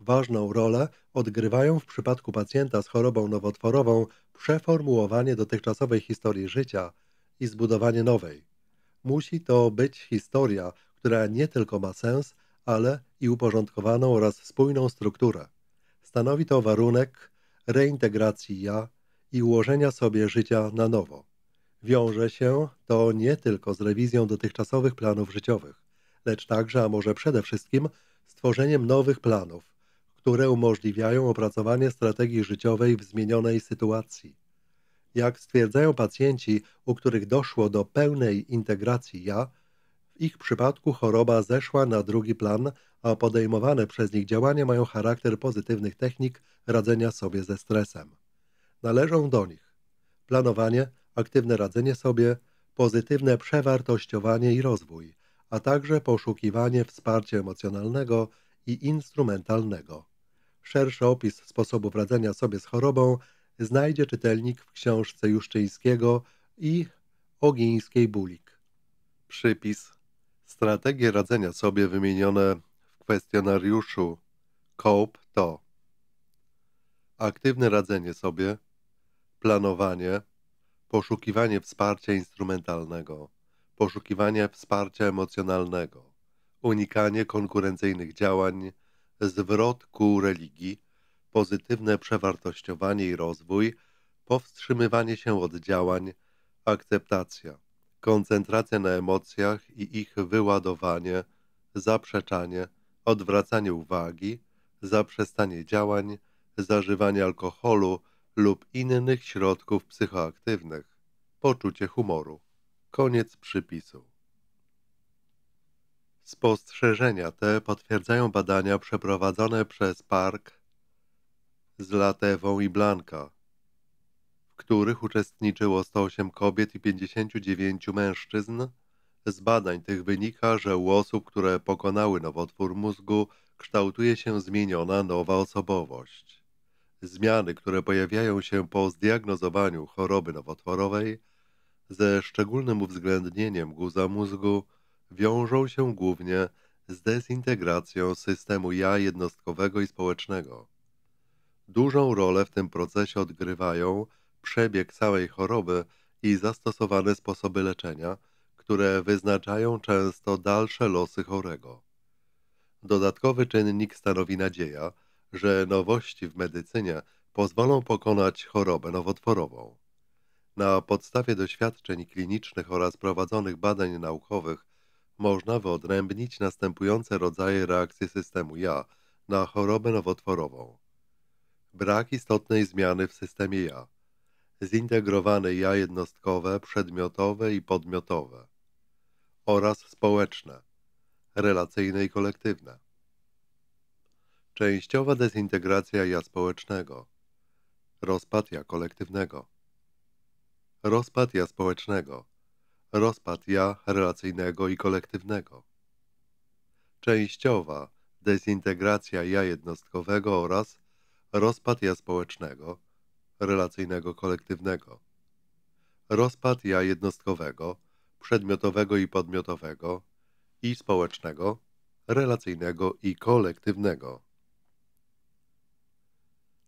Ważną rolę odgrywają w przypadku pacjenta z chorobą nowotworową przeformułowanie dotychczasowej historii życia i zbudowanie nowej. Musi to być historia, która nie tylko ma sens, ale i uporządkowaną oraz spójną strukturę. Stanowi to warunek reintegracji ja i ułożenia sobie życia na nowo. Wiąże się to nie tylko z rewizją dotychczasowych planów życiowych, lecz także, a może przede wszystkim, stworzeniem nowych planów, które umożliwiają opracowanie strategii życiowej w zmienionej sytuacji. Jak stwierdzają pacjenci, u których doszło do pełnej integracji ja, w ich przypadku choroba zeszła na drugi plan, a podejmowane przez nich działania mają charakter pozytywnych technik radzenia sobie ze stresem. Należą do nich planowanie, aktywne radzenie sobie, pozytywne przewartościowanie i rozwój, a także poszukiwanie wsparcia emocjonalnego i instrumentalnego. Szerszy opis sposobów radzenia sobie z chorobą znajdzie czytelnik w książce Juszczyńskiego i Ogińskiej Bulik. Przypis Strategie radzenia sobie wymienione kwestionariuszu COPE to aktywne radzenie sobie, planowanie, poszukiwanie wsparcia instrumentalnego, poszukiwanie wsparcia emocjonalnego, unikanie konkurencyjnych działań, zwrot ku religii, pozytywne przewartościowanie i rozwój, powstrzymywanie się od działań, akceptacja, koncentracja na emocjach i ich wyładowanie, zaprzeczanie, odwracanie uwagi, zaprzestanie działań, zażywanie alkoholu lub innych środków psychoaktywnych, poczucie humoru. Koniec przypisu. Spostrzeżenia te potwierdzają badania przeprowadzone przez Park z Latewą i Blanka, w których uczestniczyło 108 kobiet i 59 mężczyzn z badań tych wynika, że u osób, które pokonały nowotwór mózgu, kształtuje się zmieniona nowa osobowość. Zmiany, które pojawiają się po zdiagnozowaniu choroby nowotworowej, ze szczególnym uwzględnieniem guza mózgu, wiążą się głównie z dezintegracją systemu ja jednostkowego i społecznego. Dużą rolę w tym procesie odgrywają przebieg całej choroby i zastosowane sposoby leczenia – które wyznaczają często dalsze losy chorego. Dodatkowy czynnik stanowi nadzieja, że nowości w medycynie pozwolą pokonać chorobę nowotworową. Na podstawie doświadczeń klinicznych oraz prowadzonych badań naukowych można wyodrębnić następujące rodzaje reakcji systemu ja na chorobę nowotworową. Brak istotnej zmiany w systemie ja. Zintegrowane ja jednostkowe, przedmiotowe i podmiotowe oraz społeczne, relacyjne i kolektywne. Częściowa dezintegracja ja społecznego, rozpad ja kolektywnego, rozpad ja społecznego, rozpad ja relacyjnego i kolektywnego. Częściowa dezintegracja ja jednostkowego oraz rozpad ja społecznego, relacyjnego, kolektywnego. Rozpad ja jednostkowego, przedmiotowego i podmiotowego i społecznego, relacyjnego i kolektywnego.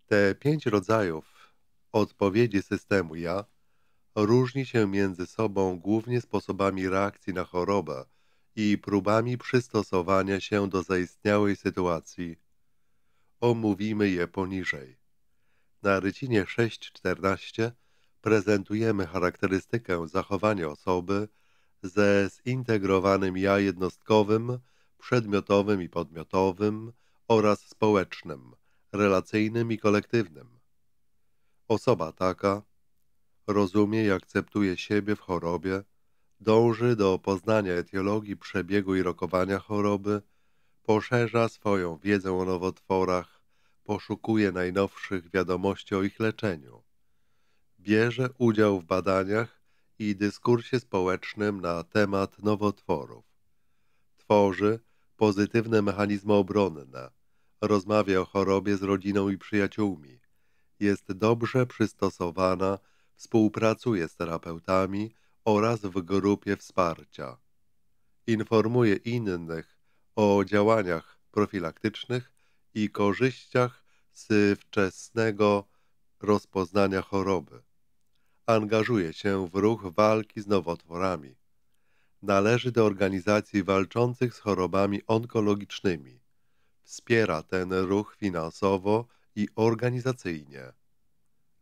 Te pięć rodzajów odpowiedzi systemu ja różni się między sobą głównie sposobami reakcji na chorobę i próbami przystosowania się do zaistniałej sytuacji. Omówimy je poniżej. Na rycinie 6.14 prezentujemy charakterystykę zachowania osoby, ze zintegrowanym ja jednostkowym, przedmiotowym i podmiotowym oraz społecznym, relacyjnym i kolektywnym. Osoba taka rozumie i akceptuje siebie w chorobie, dąży do poznania etiologii przebiegu i rokowania choroby, poszerza swoją wiedzę o nowotworach, poszukuje najnowszych wiadomości o ich leczeniu. Bierze udział w badaniach i dyskursie społecznym na temat nowotworów. Tworzy pozytywne mechanizmy obronne, rozmawia o chorobie z rodziną i przyjaciółmi, jest dobrze przystosowana, współpracuje z terapeutami oraz w grupie wsparcia. Informuje innych o działaniach profilaktycznych i korzyściach z wczesnego rozpoznania choroby angażuje się w ruch walki z nowotworami. Należy do organizacji walczących z chorobami onkologicznymi. Wspiera ten ruch finansowo i organizacyjnie.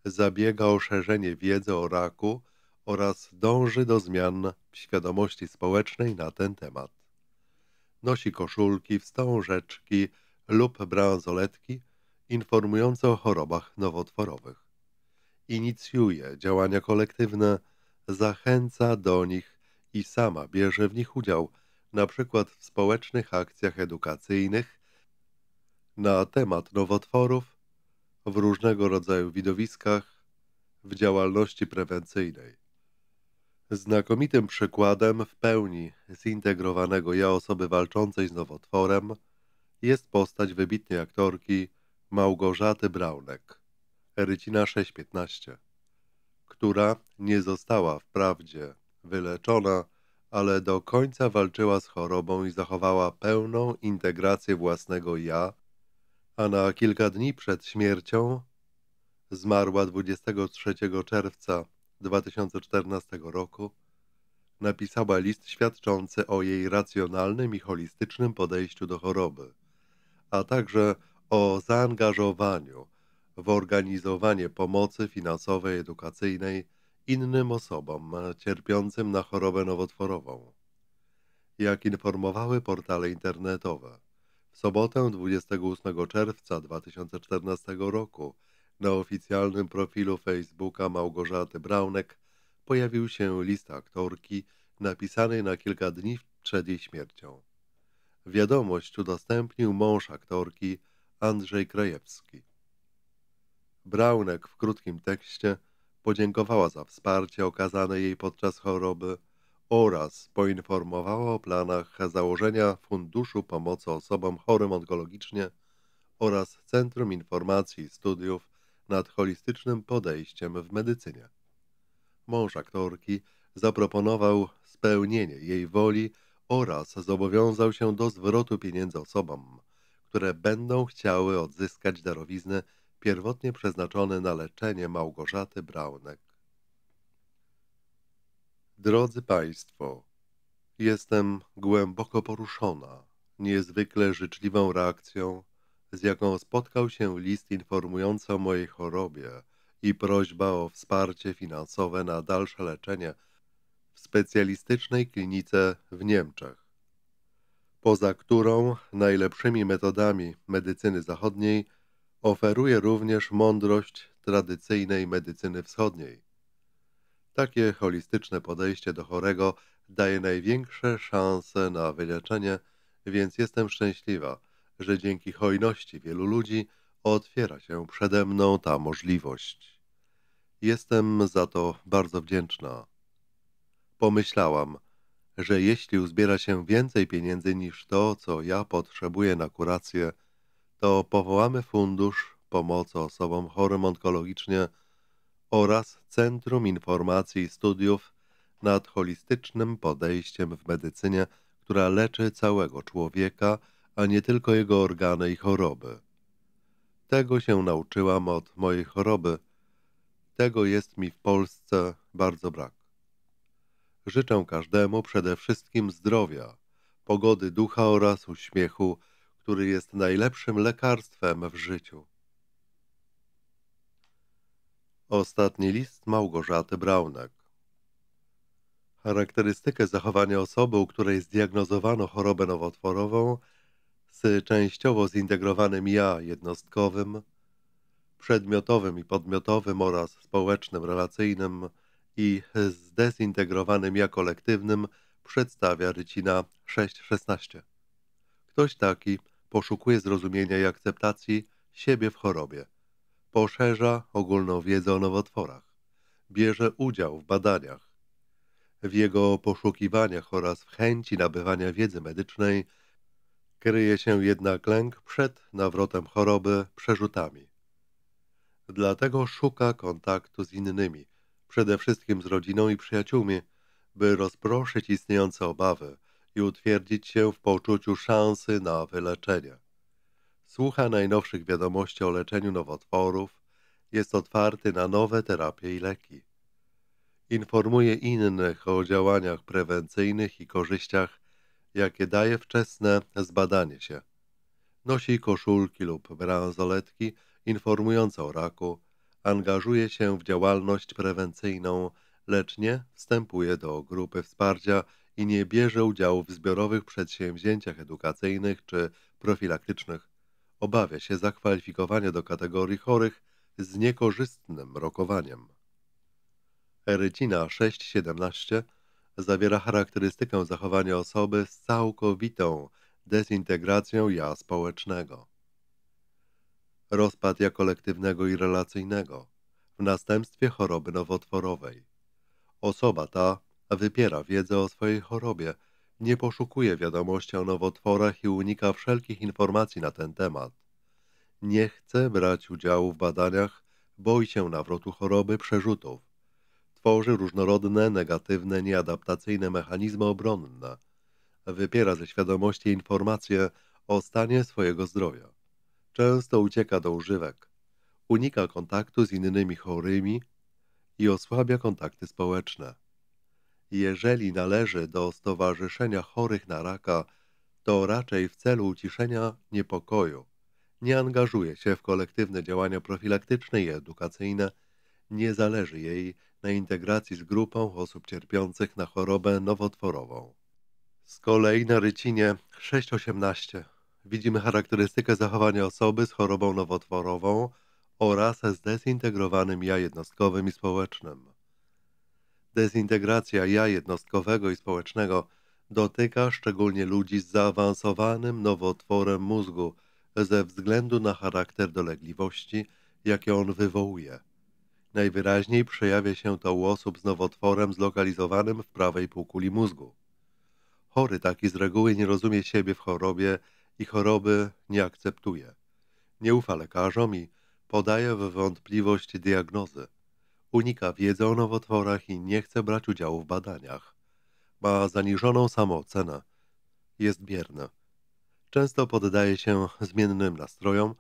Zabiega o szerzenie wiedzy o raku oraz dąży do zmian w świadomości społecznej na ten temat. Nosi koszulki, wstążeczki lub bransoletki informujące o chorobach nowotworowych inicjuje działania kolektywne, zachęca do nich i sama bierze w nich udział, na przykład w społecznych akcjach edukacyjnych na temat nowotworów, w różnego rodzaju widowiskach, w działalności prewencyjnej. Znakomitym przykładem w pełni zintegrowanego ja osoby walczącej z nowotworem jest postać wybitnej aktorki Małgorzaty Braunek. Rycina 6.15, która nie została wprawdzie wyleczona, ale do końca walczyła z chorobą i zachowała pełną integrację własnego ja, a na kilka dni przed śmiercią zmarła 23 czerwca 2014 roku, napisała list świadczący o jej racjonalnym i holistycznym podejściu do choroby, a także o zaangażowaniu w organizowanie pomocy finansowej, edukacyjnej innym osobom cierpiącym na chorobę nowotworową. Jak informowały portale internetowe, w sobotę 28 czerwca 2014 roku na oficjalnym profilu Facebooka Małgorzaty Braunek pojawił się list aktorki napisany na kilka dni przed jej śmiercią. Wiadomość udostępnił mąż aktorki Andrzej Krajewski. Braunek w krótkim tekście podziękowała za wsparcie okazane jej podczas choroby oraz poinformowała o planach założenia Funduszu Pomocy Osobom Chorym Onkologicznie oraz Centrum Informacji i Studiów nad holistycznym podejściem w medycynie. Mąż aktorki zaproponował spełnienie jej woli oraz zobowiązał się do zwrotu pieniędzy osobom, które będą chciały odzyskać darowiznę pierwotnie przeznaczony na leczenie Małgorzaty Braunek. Drodzy Państwo, jestem głęboko poruszona niezwykle życzliwą reakcją, z jaką spotkał się list informujący o mojej chorobie i prośba o wsparcie finansowe na dalsze leczenie w specjalistycznej klinice w Niemczech, poza którą najlepszymi metodami medycyny zachodniej – Oferuje również mądrość tradycyjnej medycyny wschodniej. Takie holistyczne podejście do chorego daje największe szanse na wyleczenie, więc jestem szczęśliwa, że dzięki hojności wielu ludzi otwiera się przede mną ta możliwość. Jestem za to bardzo wdzięczna. Pomyślałam, że jeśli uzbiera się więcej pieniędzy niż to, co ja potrzebuję na kurację, to powołamy Fundusz Pomocy Osobom Chorym Onkologicznie oraz Centrum Informacji i Studiów nad holistycznym podejściem w medycynie, która leczy całego człowieka, a nie tylko jego organy i choroby. Tego się nauczyłam od mojej choroby. Tego jest mi w Polsce bardzo brak. Życzę każdemu przede wszystkim zdrowia, pogody ducha oraz uśmiechu który jest najlepszym lekarstwem w życiu. Ostatni list Małgorzaty Braunek. Charakterystykę zachowania osoby, u której zdiagnozowano chorobę nowotworową z częściowo zintegrowanym ja jednostkowym, przedmiotowym i podmiotowym oraz społecznym, relacyjnym i zdezintegrowanym ja kolektywnym przedstawia Rycina 616. Ktoś taki poszukuje zrozumienia i akceptacji siebie w chorobie. Poszerza ogólną wiedzę o nowotworach. Bierze udział w badaniach. W jego poszukiwaniach oraz w chęci nabywania wiedzy medycznej kryje się jednak lęk przed nawrotem choroby przerzutami. Dlatego szuka kontaktu z innymi, przede wszystkim z rodziną i przyjaciółmi, by rozproszyć istniejące obawy – i utwierdzić się w poczuciu szansy na wyleczenie. Słucha najnowszych wiadomości o leczeniu nowotworów, jest otwarty na nowe terapie i leki. Informuje innych o działaniach prewencyjnych i korzyściach, jakie daje wczesne zbadanie się. Nosi koszulki lub bransoletki informujące o raku, angażuje się w działalność prewencyjną, lecz nie wstępuje do grupy wsparcia i nie bierze udziału w zbiorowych przedsięwzięciach edukacyjnych czy profilaktycznych. Obawia się zakwalifikowania do kategorii chorych z niekorzystnym rokowaniem. Erycina 617 zawiera charakterystykę zachowania osoby z całkowitą dezintegracją ja społecznego. Rozpad ja kolektywnego i relacyjnego, w następstwie choroby nowotworowej. Osoba ta Wypiera wiedzę o swojej chorobie, nie poszukuje wiadomości o nowotworach i unika wszelkich informacji na ten temat. Nie chce brać udziału w badaniach, boi się nawrotu choroby przerzutów. Tworzy różnorodne, negatywne, nieadaptacyjne mechanizmy obronne. Wypiera ze świadomości informacje o stanie swojego zdrowia. Często ucieka do używek. Unika kontaktu z innymi chorymi i osłabia kontakty społeczne. Jeżeli należy do Stowarzyszenia Chorych na Raka, to raczej w celu uciszenia niepokoju. Nie angażuje się w kolektywne działania profilaktyczne i edukacyjne. Nie zależy jej na integracji z grupą osób cierpiących na chorobę nowotworową. Z kolei na rycinie 618 widzimy charakterystykę zachowania osoby z chorobą nowotworową oraz z dezintegrowanym ja jednostkowym i społecznym. Dezintegracja ja jednostkowego i społecznego dotyka szczególnie ludzi z zaawansowanym nowotworem mózgu ze względu na charakter dolegliwości, jakie on wywołuje. Najwyraźniej przejawia się to u osób z nowotworem zlokalizowanym w prawej półkuli mózgu. Chory taki z reguły nie rozumie siebie w chorobie i choroby nie akceptuje. Nie ufa lekarzom i podaje w wątpliwość diagnozy. Unika wiedzy o nowotworach i nie chce brać udziału w badaniach. Ma zaniżoną samoocenę. Jest bierna. Często poddaje się zmiennym nastrojom,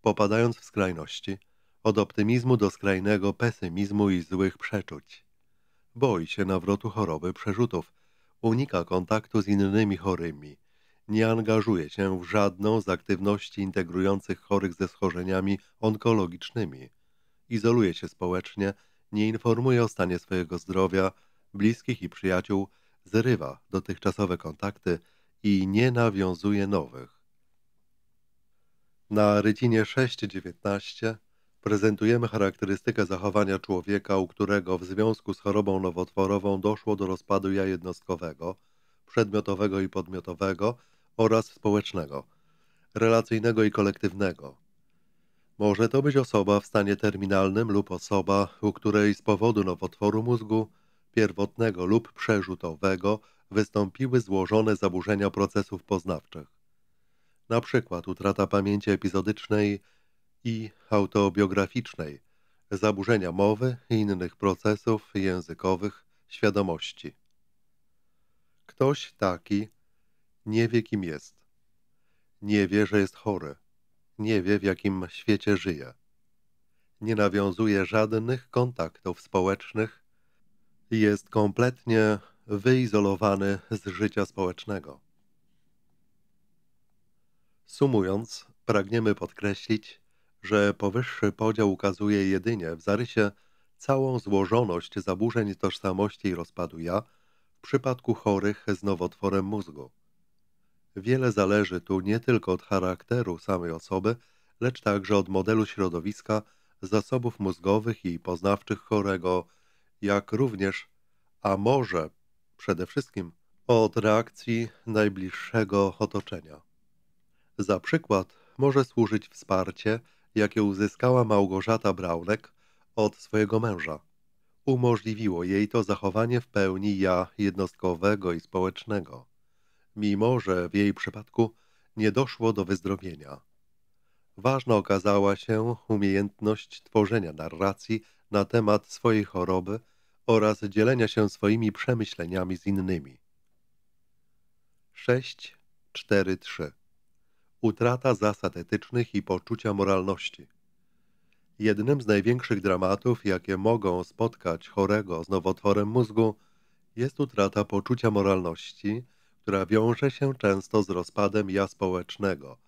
popadając w skrajności, od optymizmu do skrajnego pesymizmu i złych przeczuć. Boi się nawrotu choroby przerzutów, unika kontaktu z innymi chorymi, nie angażuje się w żadną z aktywności integrujących chorych ze schorzeniami onkologicznymi, izoluje się społecznie nie informuje o stanie swojego zdrowia, bliskich i przyjaciół, zrywa dotychczasowe kontakty i nie nawiązuje nowych. Na rycinie 6.19 prezentujemy charakterystykę zachowania człowieka, u którego w związku z chorobą nowotworową doszło do rozpadu ja jednostkowego, przedmiotowego i podmiotowego oraz społecznego, relacyjnego i kolektywnego, może to być osoba w stanie terminalnym lub osoba, u której z powodu nowotworu mózgu pierwotnego lub przerzutowego wystąpiły złożone zaburzenia procesów poznawczych, na przykład utrata pamięci epizodycznej i autobiograficznej, zaburzenia mowy i innych procesów językowych świadomości. Ktoś taki nie wie, kim jest. Nie wie, że jest chory nie wie, w jakim świecie żyje. Nie nawiązuje żadnych kontaktów społecznych, jest kompletnie wyizolowany z życia społecznego. Sumując, pragniemy podkreślić, że powyższy podział ukazuje jedynie w zarysie całą złożoność zaburzeń tożsamości i rozpadu ja w przypadku chorych z nowotworem mózgu. Wiele zależy tu nie tylko od charakteru samej osoby, lecz także od modelu środowiska, zasobów mózgowych i poznawczych chorego, jak również, a może przede wszystkim, od reakcji najbliższego otoczenia. Za przykład może służyć wsparcie, jakie uzyskała Małgorzata Braunek od swojego męża. Umożliwiło jej to zachowanie w pełni ja jednostkowego i społecznego mimo że w jej przypadku nie doszło do wyzdrowienia. Ważna okazała się umiejętność tworzenia narracji na temat swojej choroby oraz dzielenia się swoimi przemyśleniami z innymi. 6.4.3 Utrata zasad etycznych i poczucia moralności Jednym z największych dramatów, jakie mogą spotkać chorego z nowotworem mózgu, jest utrata poczucia moralności – która wiąże się często z rozpadem ja społecznego,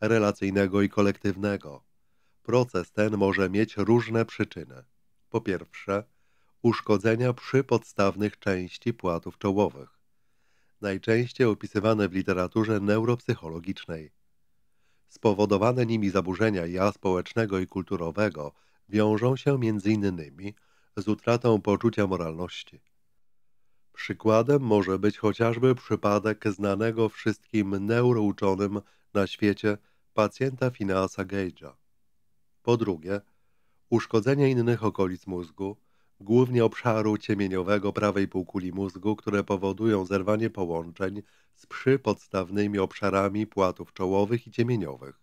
relacyjnego i kolektywnego. Proces ten może mieć różne przyczyny. Po pierwsze, uszkodzenia przy podstawnych części płatów czołowych, najczęściej opisywane w literaturze neuropsychologicznej. Spowodowane nimi zaburzenia ja społecznego i kulturowego wiążą się m.in. z utratą poczucia moralności Przykładem może być chociażby przypadek znanego wszystkim neurouczonym na świecie pacjenta Finasa Gage'a. Po drugie, uszkodzenie innych okolic mózgu, głównie obszaru ciemieniowego prawej półkuli mózgu, które powodują zerwanie połączeń z przypodstawnymi obszarami płatów czołowych i ciemieniowych.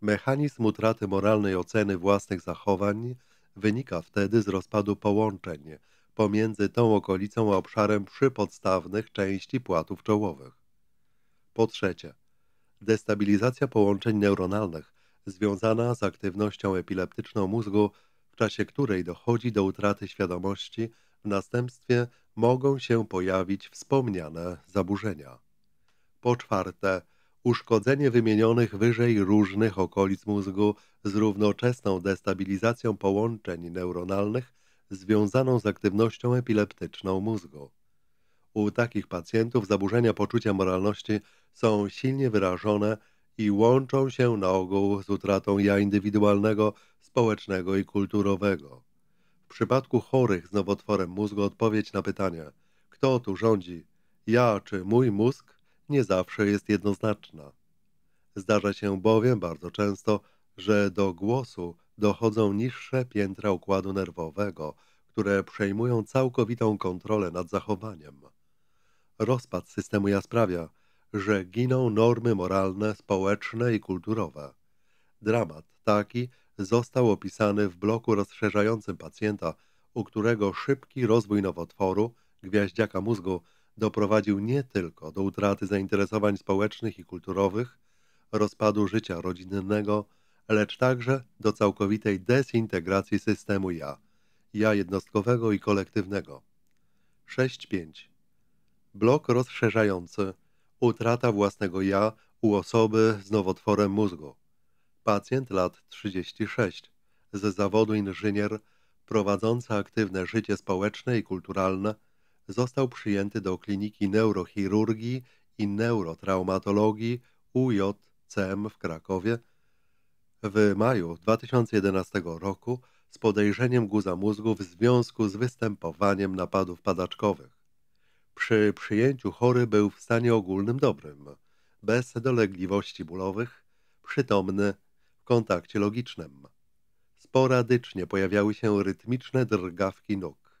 Mechanizm utraty moralnej oceny własnych zachowań wynika wtedy z rozpadu połączeń – pomiędzy tą okolicą a obszarem przypodstawnych części płatów czołowych. Po trzecie, destabilizacja połączeń neuronalnych związana z aktywnością epileptyczną mózgu, w czasie której dochodzi do utraty świadomości, w następstwie mogą się pojawić wspomniane zaburzenia. Po czwarte, uszkodzenie wymienionych wyżej różnych okolic mózgu z równoczesną destabilizacją połączeń neuronalnych związaną z aktywnością epileptyczną mózgu. U takich pacjentów zaburzenia poczucia moralności są silnie wyrażone i łączą się na ogół z utratą ja indywidualnego, społecznego i kulturowego. W przypadku chorych z nowotworem mózgu odpowiedź na pytanie, kto tu rządzi, ja czy mój mózg, nie zawsze jest jednoznaczna. Zdarza się bowiem bardzo często, że do głosu dochodzą niższe piętra układu nerwowego, które przejmują całkowitą kontrolę nad zachowaniem. Rozpad systemu ja sprawia, że giną normy moralne, społeczne i kulturowe. Dramat taki został opisany w bloku rozszerzającym pacjenta, u którego szybki rozwój nowotworu, gwiaździaka mózgu, doprowadził nie tylko do utraty zainteresowań społecznych i kulturowych, rozpadu życia rodzinnego, lecz także do całkowitej dezintegracji systemu ja, ja jednostkowego i kolektywnego. 6.5. Blok rozszerzający. Utrata własnego ja u osoby z nowotworem mózgu. Pacjent lat 36, z zawodu inżynier, prowadzący aktywne życie społeczne i kulturalne, został przyjęty do Kliniki Neurochirurgii i Neurotraumatologii UJCM w Krakowie – w maju 2011 roku z podejrzeniem guza mózgu w związku z występowaniem napadów padaczkowych. Przy przyjęciu chory był w stanie ogólnym dobrym, bez dolegliwości bólowych, przytomny w kontakcie logicznym. Sporadycznie pojawiały się rytmiczne drgawki nóg.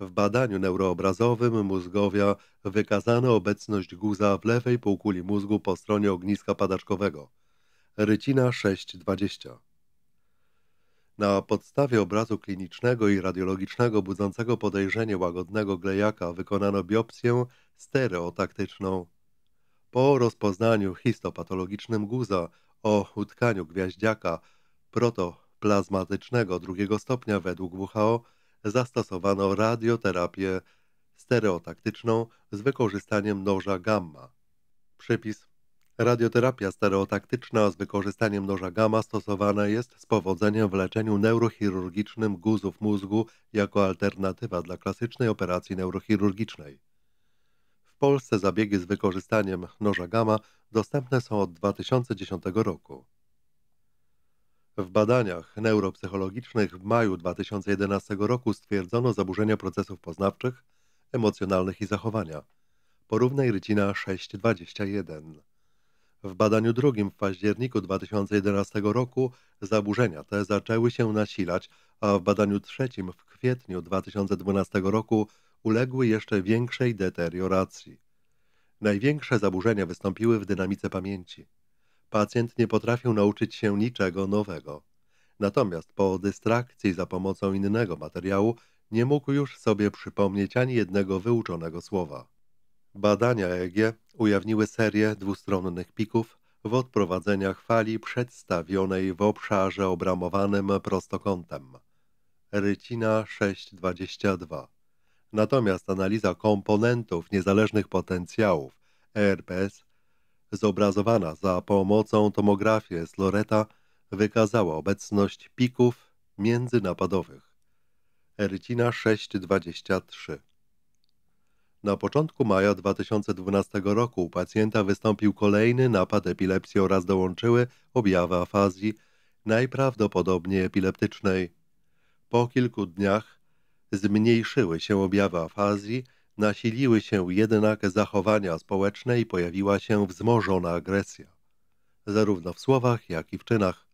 W badaniu neuroobrazowym mózgowia wykazano obecność guza w lewej półkuli mózgu po stronie ogniska padaczkowego – Rycina 620. Na podstawie obrazu klinicznego i radiologicznego budzącego podejrzenie łagodnego glejaka wykonano biopsję stereotaktyczną. Po rozpoznaniu histopatologicznym guza o utkaniu gwiaździaka protoplazmatycznego drugiego stopnia według WHO zastosowano radioterapię stereotaktyczną z wykorzystaniem noża gamma. Przypis Radioterapia stereotaktyczna z wykorzystaniem noża gamma stosowana jest z powodzeniem w leczeniu neurochirurgicznym guzów mózgu jako alternatywa dla klasycznej operacji neurochirurgicznej. W Polsce zabiegi z wykorzystaniem noża gamma dostępne są od 2010 roku. W badaniach neuropsychologicznych w maju 2011 roku stwierdzono zaburzenia procesów poznawczych, emocjonalnych i zachowania. Porównaj rycina 621. W badaniu drugim w październiku 2011 roku zaburzenia te zaczęły się nasilać, a w badaniu trzecim w kwietniu 2012 roku uległy jeszcze większej deterioracji. Największe zaburzenia wystąpiły w dynamice pamięci. Pacjent nie potrafił nauczyć się niczego nowego. Natomiast po dystrakcji za pomocą innego materiału nie mógł już sobie przypomnieć ani jednego wyuczonego słowa. Badania EG ujawniły serię dwustronnych pików w odprowadzeniach fali przedstawionej w obszarze obramowanym prostokątem. Rycina 622. Natomiast analiza komponentów niezależnych potencjałów ERPS zobrazowana za pomocą tomografii z Loreta wykazała obecność pików międzynapadowych. Rycina 623 na początku maja 2012 roku u pacjenta wystąpił kolejny napad epilepsji oraz dołączyły objawy afazji, najprawdopodobniej epileptycznej. Po kilku dniach zmniejszyły się objawy afazji, nasiliły się jednak zachowania społeczne i pojawiła się wzmożona agresja. Zarówno w słowach, jak i w czynach.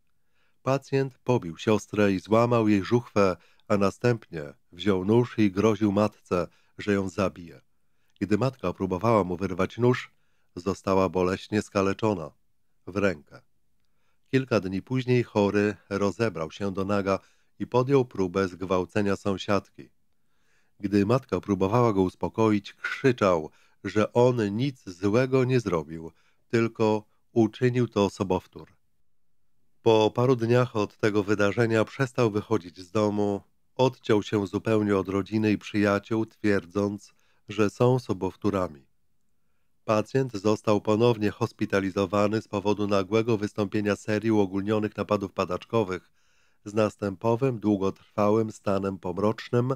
Pacjent pobił siostrę i złamał jej żuchwę, a następnie wziął nóż i groził matce, że ją zabije. Kiedy matka próbowała mu wyrwać nóż, została boleśnie skaleczona w rękę. Kilka dni później chory rozebrał się do naga i podjął próbę zgwałcenia sąsiadki. Gdy matka próbowała go uspokoić, krzyczał, że on nic złego nie zrobił, tylko uczynił to sobowtór. Po paru dniach od tego wydarzenia przestał wychodzić z domu, odciął się zupełnie od rodziny i przyjaciół, twierdząc, że są sobowtórami. Pacjent został ponownie hospitalizowany z powodu nagłego wystąpienia serii uogólnionych napadów padaczkowych z następowym długotrwałym stanem pomrocznym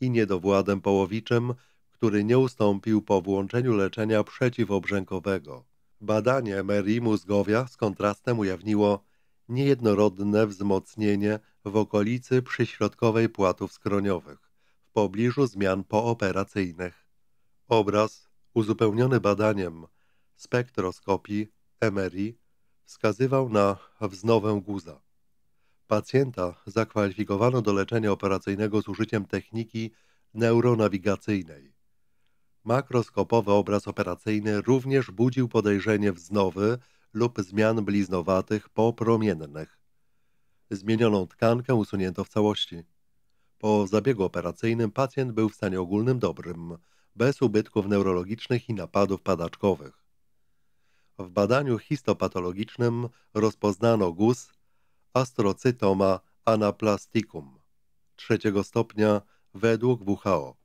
i niedowładem połowiczym, który nie ustąpił po włączeniu leczenia przeciwobrzękowego. Badanie Mary mózgowia z kontrastem ujawniło niejednorodne wzmocnienie w okolicy przyśrodkowej płatów skroniowych, w pobliżu zmian pooperacyjnych. Obraz uzupełniony badaniem spektroskopii MRI wskazywał na wznowę guza. Pacjenta zakwalifikowano do leczenia operacyjnego z użyciem techniki neuronawigacyjnej. Makroskopowy obraz operacyjny również budził podejrzenie wznowy lub zmian bliznowatych popromiennych. Zmienioną tkankę usunięto w całości. Po zabiegu operacyjnym pacjent był w stanie ogólnym dobrym – bez ubytków neurologicznych i napadów padaczkowych. W badaniu histopatologicznym rozpoznano guz astrocytoma anaplasticum trzeciego stopnia według WHO.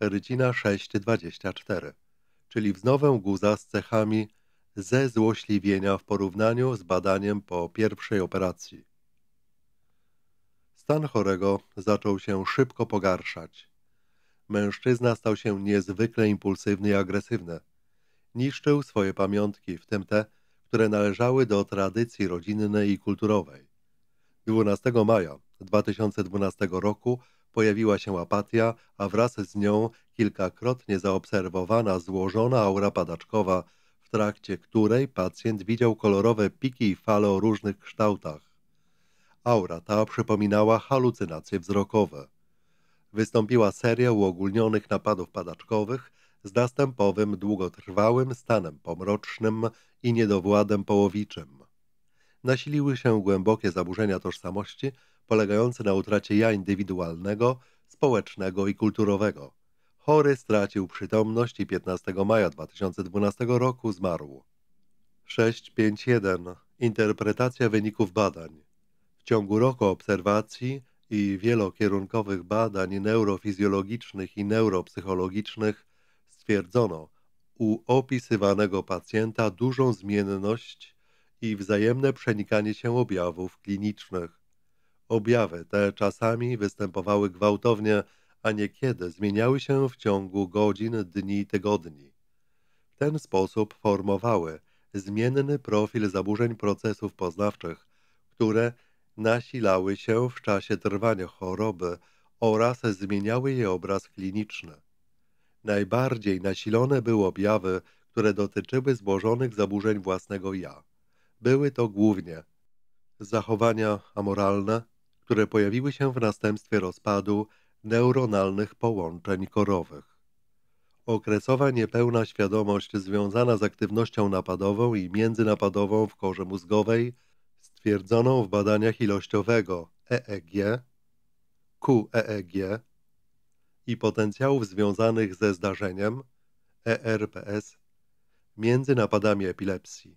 Rycina 624, czyli wznowę guza z cechami ze złośliwienia w porównaniu z badaniem po pierwszej operacji. Stan chorego zaczął się szybko pogarszać mężczyzna stał się niezwykle impulsywny i agresywny. Niszczył swoje pamiątki, w tym te, które należały do tradycji rodzinnej i kulturowej. 12 maja 2012 roku pojawiła się apatia, a wraz z nią kilkakrotnie zaobserwowana złożona aura padaczkowa, w trakcie której pacjent widział kolorowe piki i fale o różnych kształtach. Aura ta przypominała halucynacje wzrokowe wystąpiła seria uogólnionych napadów padaczkowych z następowym długotrwałym stanem pomrocznym i niedowładem połowiczym. Nasiliły się głębokie zaburzenia tożsamości polegające na utracie ja indywidualnego, społecznego i kulturowego. Chory stracił przytomność i 15 maja 2012 roku zmarł. 651. Interpretacja wyników badań. W ciągu roku obserwacji i wielokierunkowych badań neurofizjologicznych i neuropsychologicznych stwierdzono u opisywanego pacjenta dużą zmienność i wzajemne przenikanie się objawów klinicznych. Objawy te czasami występowały gwałtownie, a niekiedy zmieniały się w ciągu godzin, dni, tygodni. W ten sposób formowały zmienny profil zaburzeń procesów poznawczych, które nasilały się w czasie trwania choroby oraz zmieniały jej obraz kliniczny. Najbardziej nasilone były objawy, które dotyczyły złożonych zaburzeń własnego ja. Były to głównie zachowania amoralne, które pojawiły się w następstwie rozpadu neuronalnych połączeń korowych. Okresowa niepełna świadomość związana z aktywnością napadową i międzynapadową w korze mózgowej – stwierdzoną w badaniach ilościowego EEG, QEEG i potencjałów związanych ze zdarzeniem ERPS między napadami epilepsji.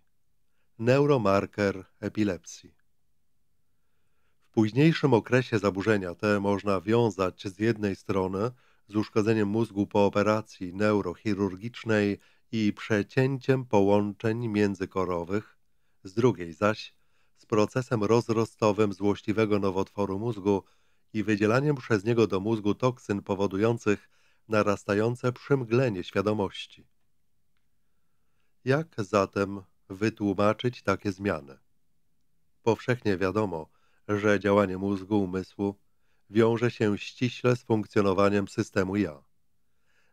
Neuromarker epilepsji. W późniejszym okresie zaburzenia te można wiązać z jednej strony z uszkodzeniem mózgu po operacji neurochirurgicznej i przecięciem połączeń międzykorowych, z drugiej zaś z procesem rozrostowym złośliwego nowotworu mózgu i wydzielaniem przez niego do mózgu toksyn powodujących narastające przymglenie świadomości. Jak zatem wytłumaczyć takie zmiany? Powszechnie wiadomo, że działanie mózgu umysłu wiąże się ściśle z funkcjonowaniem systemu ja.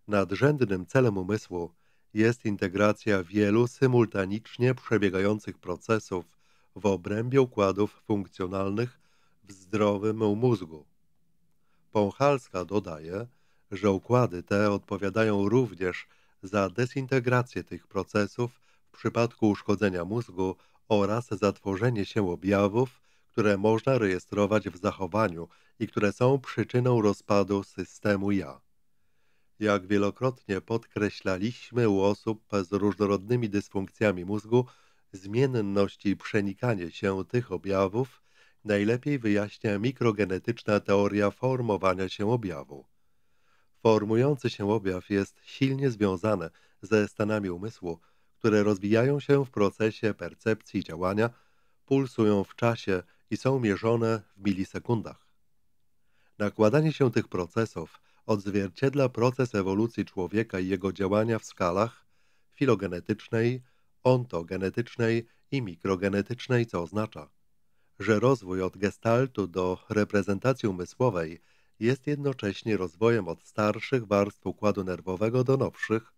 Nadrzędnym celem umysłu jest integracja wielu symultanicznie przebiegających procesów w obrębie układów funkcjonalnych w zdrowym mózgu. Pąchalska dodaje, że układy te odpowiadają również za dezintegrację tych procesów w przypadku uszkodzenia mózgu oraz za tworzenie się objawów, które można rejestrować w zachowaniu i które są przyczyną rozpadu systemu ja. Jak wielokrotnie podkreślaliśmy u osób z różnorodnymi dysfunkcjami mózgu, zmienność i przenikanie się tych objawów najlepiej wyjaśnia mikrogenetyczna teoria formowania się objawu. Formujący się objaw jest silnie związany ze stanami umysłu, które rozwijają się w procesie percepcji działania, pulsują w czasie i są mierzone w milisekundach. Nakładanie się tych procesów odzwierciedla proces ewolucji człowieka i jego działania w skalach filogenetycznej, ontogenetycznej i mikrogenetycznej, co oznacza, że rozwój od gestaltu do reprezentacji umysłowej jest jednocześnie rozwojem od starszych warstw układu nerwowego do nowszych,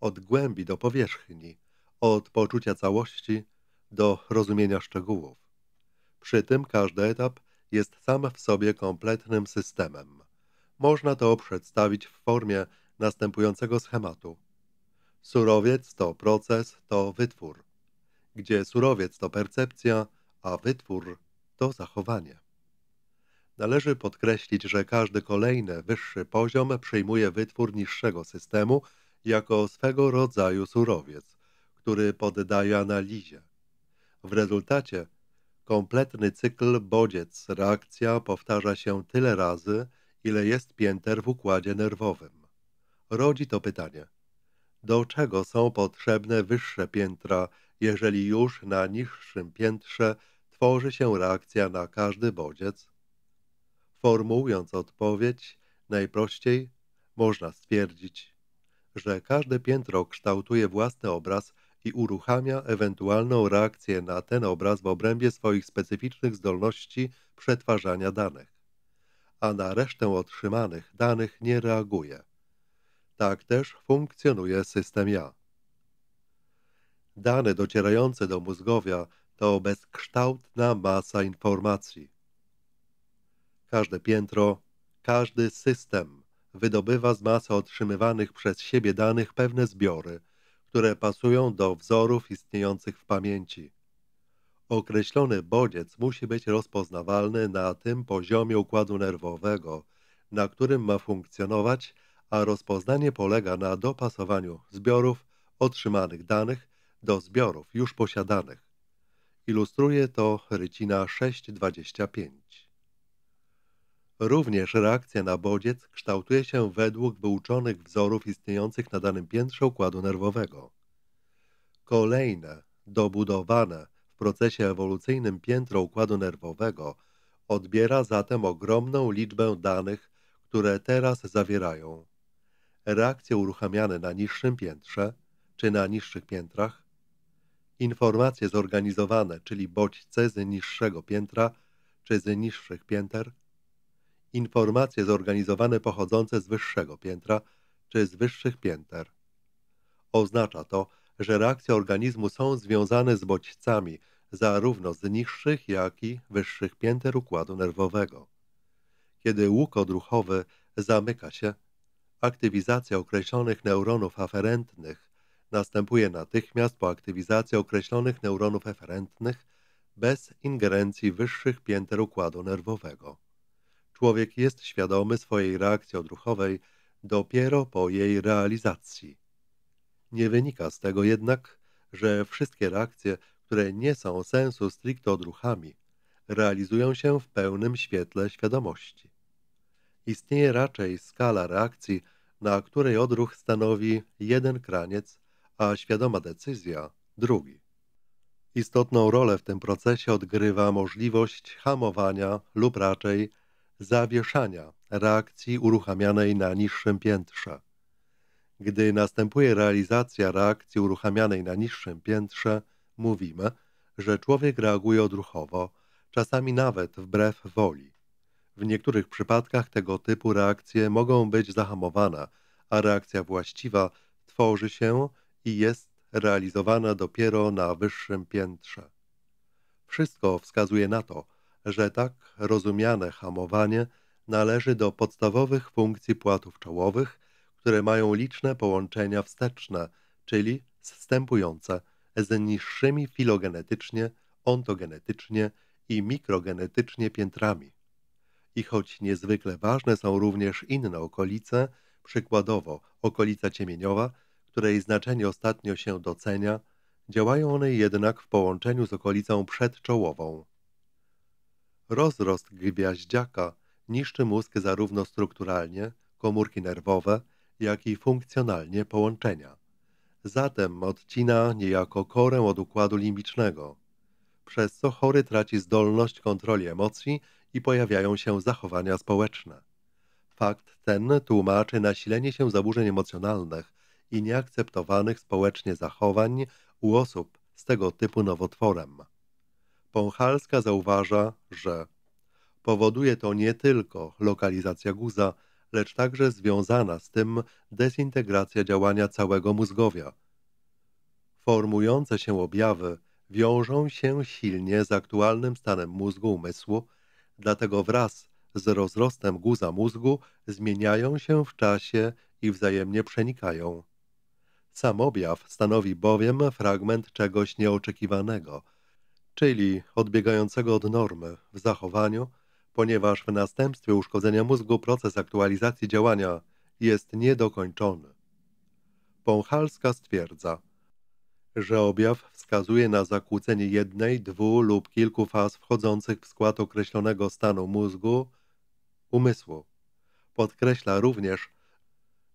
od głębi do powierzchni, od poczucia całości do rozumienia szczegółów. Przy tym każdy etap jest sam w sobie kompletnym systemem. Można to przedstawić w formie następującego schematu – Surowiec to proces, to wytwór, gdzie surowiec to percepcja, a wytwór to zachowanie. Należy podkreślić, że każdy kolejny wyższy poziom przyjmuje wytwór niższego systemu jako swego rodzaju surowiec, który poddaje analizie. W rezultacie kompletny cykl bodziec-reakcja powtarza się tyle razy, ile jest pięter w układzie nerwowym. Rodzi to pytanie – do czego są potrzebne wyższe piętra, jeżeli już na niższym piętrze tworzy się reakcja na każdy bodziec? Formułując odpowiedź, najprościej można stwierdzić, że każde piętro kształtuje własny obraz i uruchamia ewentualną reakcję na ten obraz w obrębie swoich specyficznych zdolności przetwarzania danych, a na resztę otrzymanych danych nie reaguje. Tak też funkcjonuje system ja. Dane docierające do mózgowia to bezkształtna masa informacji. Każde piętro, każdy system wydobywa z masy otrzymywanych przez siebie danych pewne zbiory, które pasują do wzorów istniejących w pamięci. Określony bodziec musi być rozpoznawalny na tym poziomie układu nerwowego, na którym ma funkcjonować a rozpoznanie polega na dopasowaniu zbiorów otrzymanych danych do zbiorów już posiadanych. Ilustruje to rycina 625. Również reakcja na bodziec kształtuje się według wyuczonych wzorów istniejących na danym piętrze układu nerwowego. Kolejne, dobudowane w procesie ewolucyjnym piętro układu nerwowego odbiera zatem ogromną liczbę danych, które teraz zawierają reakcje uruchamiane na niższym piętrze czy na niższych piętrach, informacje zorganizowane, czyli bodźce z niższego piętra czy z niższych pięter, informacje zorganizowane pochodzące z wyższego piętra czy z wyższych pięter. Oznacza to, że reakcje organizmu są związane z bodźcami zarówno z niższych, jak i wyższych pięter układu nerwowego. Kiedy łuk odruchowy zamyka się, Aktywizacja określonych neuronów aferentnych następuje natychmiast po aktywizacji określonych neuronów eferentnych bez ingerencji wyższych pięter układu nerwowego. Człowiek jest świadomy swojej reakcji odruchowej dopiero po jej realizacji. Nie wynika z tego jednak, że wszystkie reakcje, które nie są sensu stricto odruchami, realizują się w pełnym świetle świadomości istnieje raczej skala reakcji, na której odruch stanowi jeden kraniec, a świadoma decyzja drugi. Istotną rolę w tym procesie odgrywa możliwość hamowania lub raczej zawieszania reakcji uruchamianej na niższym piętrze. Gdy następuje realizacja reakcji uruchamianej na niższym piętrze, mówimy, że człowiek reaguje odruchowo, czasami nawet wbrew woli. W niektórych przypadkach tego typu reakcje mogą być zahamowane, a reakcja właściwa tworzy się i jest realizowana dopiero na wyższym piętrze. Wszystko wskazuje na to, że tak rozumiane hamowanie należy do podstawowych funkcji płatów czołowych, które mają liczne połączenia wsteczne, czyli zstępujące z niższymi filogenetycznie, ontogenetycznie i mikrogenetycznie piętrami. I choć niezwykle ważne są również inne okolice, przykładowo okolica Ciemieniowa, której znaczenie ostatnio się docenia, działają one jednak w połączeniu z okolicą przedczołową. Rozrost gwiaździaka niszczy mózg zarówno strukturalnie, komórki nerwowe, jak i funkcjonalnie połączenia. Zatem odcina niejako korę od układu limbicznego, przez co chory traci zdolność kontroli emocji i pojawiają się zachowania społeczne. Fakt ten tłumaczy nasilenie się zaburzeń emocjonalnych i nieakceptowanych społecznie zachowań u osób z tego typu nowotworem. Pąchalska zauważa, że powoduje to nie tylko lokalizacja guza, lecz także związana z tym dezintegracja działania całego mózgowia. Formujące się objawy wiążą się silnie z aktualnym stanem mózgu umysłu Dlatego wraz z rozrostem guza mózgu zmieniają się w czasie i wzajemnie przenikają. Sam objaw stanowi bowiem fragment czegoś nieoczekiwanego, czyli odbiegającego od normy w zachowaniu, ponieważ w następstwie uszkodzenia mózgu proces aktualizacji działania jest niedokończony. Pąchalska stwierdza, że objaw wskazuje na zakłócenie jednej, dwu lub kilku faz wchodzących w skład określonego stanu mózgu, umysłu. Podkreśla również,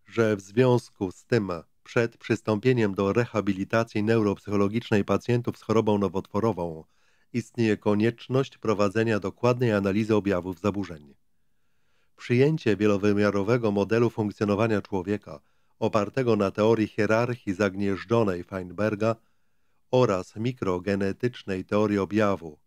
że w związku z tym przed przystąpieniem do rehabilitacji neuropsychologicznej pacjentów z chorobą nowotworową istnieje konieczność prowadzenia dokładnej analizy objawów zaburzeń. Przyjęcie wielowymiarowego modelu funkcjonowania człowieka opartego na teorii hierarchii zagnieżdżonej Feinberga oraz mikrogenetycznej teorii objawu.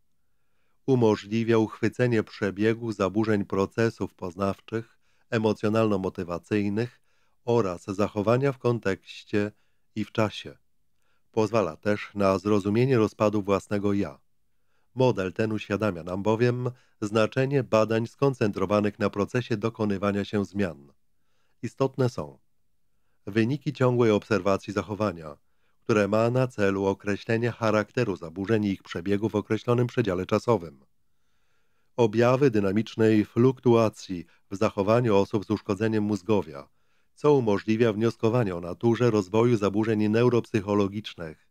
Umożliwia uchwycenie przebiegu zaburzeń procesów poznawczych, emocjonalno-motywacyjnych oraz zachowania w kontekście i w czasie. Pozwala też na zrozumienie rozpadu własnego ja. Model ten uświadamia nam bowiem znaczenie badań skoncentrowanych na procesie dokonywania się zmian. Istotne są wyniki ciągłej obserwacji zachowania – które ma na celu określenie charakteru zaburzeń i ich przebiegu w określonym przedziale czasowym. Objawy dynamicznej fluktuacji w zachowaniu osób z uszkodzeniem mózgowia, co umożliwia wnioskowanie o naturze rozwoju zaburzeń neuropsychologicznych.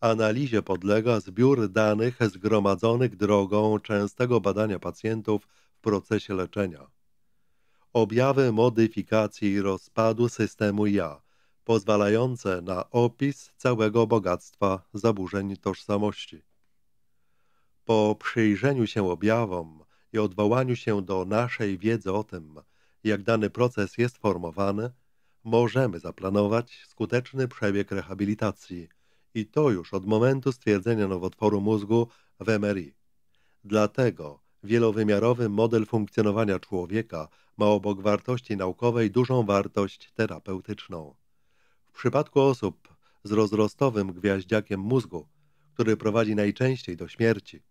Analizie podlega zbiór danych zgromadzonych drogą częstego badania pacjentów w procesie leczenia. Objawy modyfikacji i rozpadu systemu ja – pozwalające na opis całego bogactwa zaburzeń tożsamości. Po przyjrzeniu się objawom i odwołaniu się do naszej wiedzy o tym, jak dany proces jest formowany, możemy zaplanować skuteczny przebieg rehabilitacji i to już od momentu stwierdzenia nowotworu mózgu w MRI. Dlatego wielowymiarowy model funkcjonowania człowieka ma obok wartości naukowej dużą wartość terapeutyczną. W przypadku osób z rozrostowym gwiaździakiem mózgu, który prowadzi najczęściej do śmierci,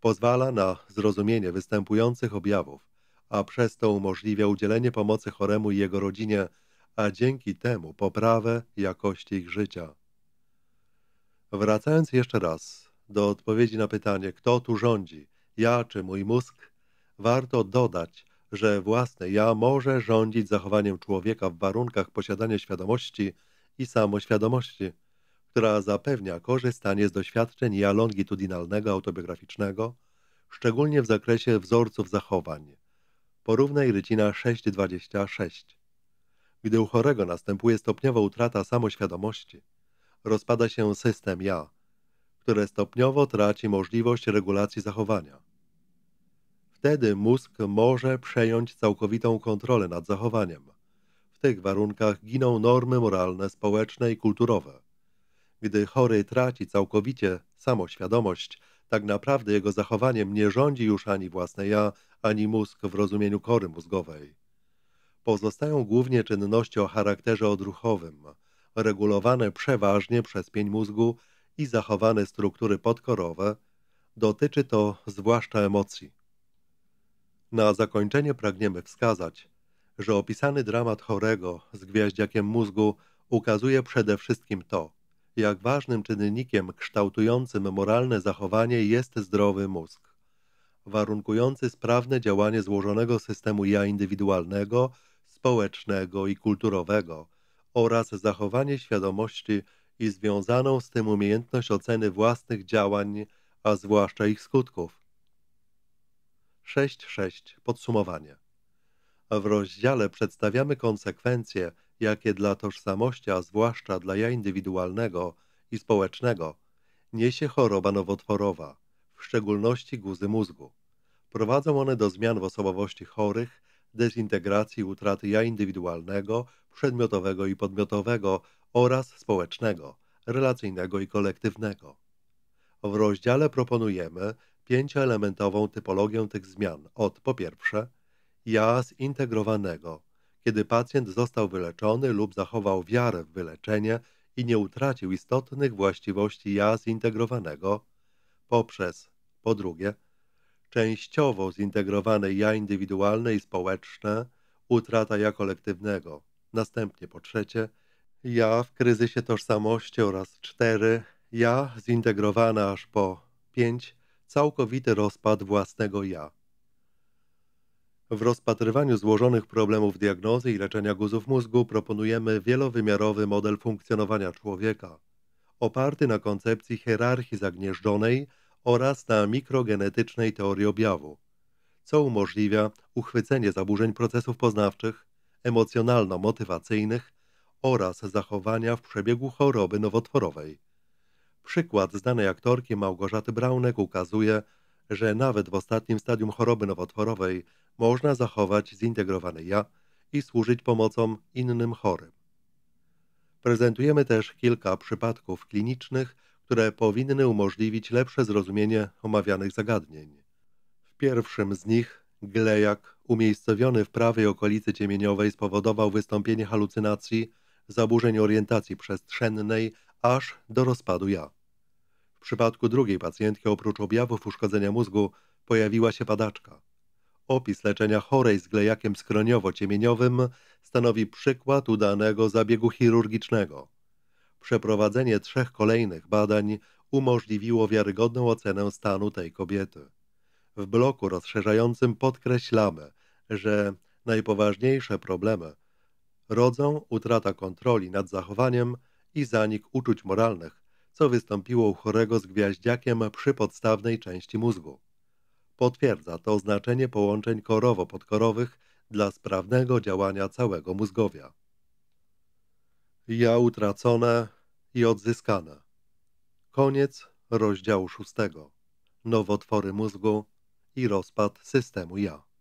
pozwala na zrozumienie występujących objawów, a przez to umożliwia udzielenie pomocy choremu i jego rodzinie, a dzięki temu poprawę jakości ich życia. Wracając jeszcze raz do odpowiedzi na pytanie, kto tu rządzi, ja czy mój mózg, warto dodać, że własne ja może rządzić zachowaniem człowieka w warunkach posiadania świadomości, i samoświadomości, która zapewnia korzystanie z doświadczeń ja longitudinalnego autobiograficznego, szczególnie w zakresie wzorców zachowań. Porównaj rycina 626. Gdy u chorego następuje stopniowa utrata samoświadomości, rozpada się system ja, które stopniowo traci możliwość regulacji zachowania. Wtedy mózg może przejąć całkowitą kontrolę nad zachowaniem tych warunkach giną normy moralne, społeczne i kulturowe. Gdy chory traci całkowicie samoświadomość, tak naprawdę jego zachowaniem nie rządzi już ani własne ja, ani mózg w rozumieniu kory mózgowej. Pozostają głównie czynności o charakterze odruchowym, regulowane przeważnie przez pień mózgu i zachowane struktury podkorowe. Dotyczy to zwłaszcza emocji. Na zakończenie pragniemy wskazać, że opisany dramat chorego z gwiaździakiem mózgu ukazuje przede wszystkim to, jak ważnym czynnikiem kształtującym moralne zachowanie jest zdrowy mózg, warunkujący sprawne działanie złożonego systemu ja indywidualnego, społecznego i kulturowego oraz zachowanie świadomości i związaną z tym umiejętność oceny własnych działań, a zwłaszcza ich skutków. 6.6. Podsumowanie. W rozdziale przedstawiamy konsekwencje, jakie dla tożsamości, a zwłaszcza dla ja indywidualnego i społecznego, niesie choroba nowotworowa, w szczególności guzy mózgu. Prowadzą one do zmian w osobowości chorych, dezintegracji i utraty ja indywidualnego, przedmiotowego i podmiotowego oraz społecznego, relacyjnego i kolektywnego. W rozdziale proponujemy pięcioelementową typologię tych zmian od po pierwsze – ja zintegrowanego, kiedy pacjent został wyleczony lub zachował wiarę w wyleczenie i nie utracił istotnych właściwości ja zintegrowanego, poprzez, po drugie, częściowo zintegrowane ja indywidualne i społeczne, utrata ja kolektywnego, następnie po trzecie, ja w kryzysie tożsamości oraz cztery, ja zintegrowana aż po pięć, całkowity rozpad własnego ja. W rozpatrywaniu złożonych problemów diagnozy i leczenia guzów mózgu proponujemy wielowymiarowy model funkcjonowania człowieka, oparty na koncepcji hierarchii zagnieżdżonej oraz na mikrogenetycznej teorii objawu, co umożliwia uchwycenie zaburzeń procesów poznawczych, emocjonalno-motywacyjnych oraz zachowania w przebiegu choroby nowotworowej. Przykład znanej aktorki Małgorzaty Braunek ukazuje, że nawet w ostatnim stadium choroby nowotworowej można zachować zintegrowane ja i służyć pomocą innym chorym. Prezentujemy też kilka przypadków klinicznych, które powinny umożliwić lepsze zrozumienie omawianych zagadnień. W pierwszym z nich glejak umiejscowiony w prawej okolicy ciemieniowej spowodował wystąpienie halucynacji, zaburzeń orientacji przestrzennej aż do rozpadu ja. W przypadku drugiej pacjentki oprócz objawów uszkodzenia mózgu pojawiła się padaczka. Opis leczenia chorej z glejakiem skroniowo-ciemieniowym stanowi przykład udanego zabiegu chirurgicznego. Przeprowadzenie trzech kolejnych badań umożliwiło wiarygodną ocenę stanu tej kobiety. W bloku rozszerzającym podkreślamy, że najpoważniejsze problemy rodzą utrata kontroli nad zachowaniem i zanik uczuć moralnych, co wystąpiło u chorego z gwiaździakiem przy podstawnej części mózgu. Potwierdza to znaczenie połączeń korowo-podkorowych dla sprawnego działania całego mózgowia. Ja utracone i odzyskane. Koniec rozdziału szóstego. Nowotwory mózgu i rozpad systemu ja.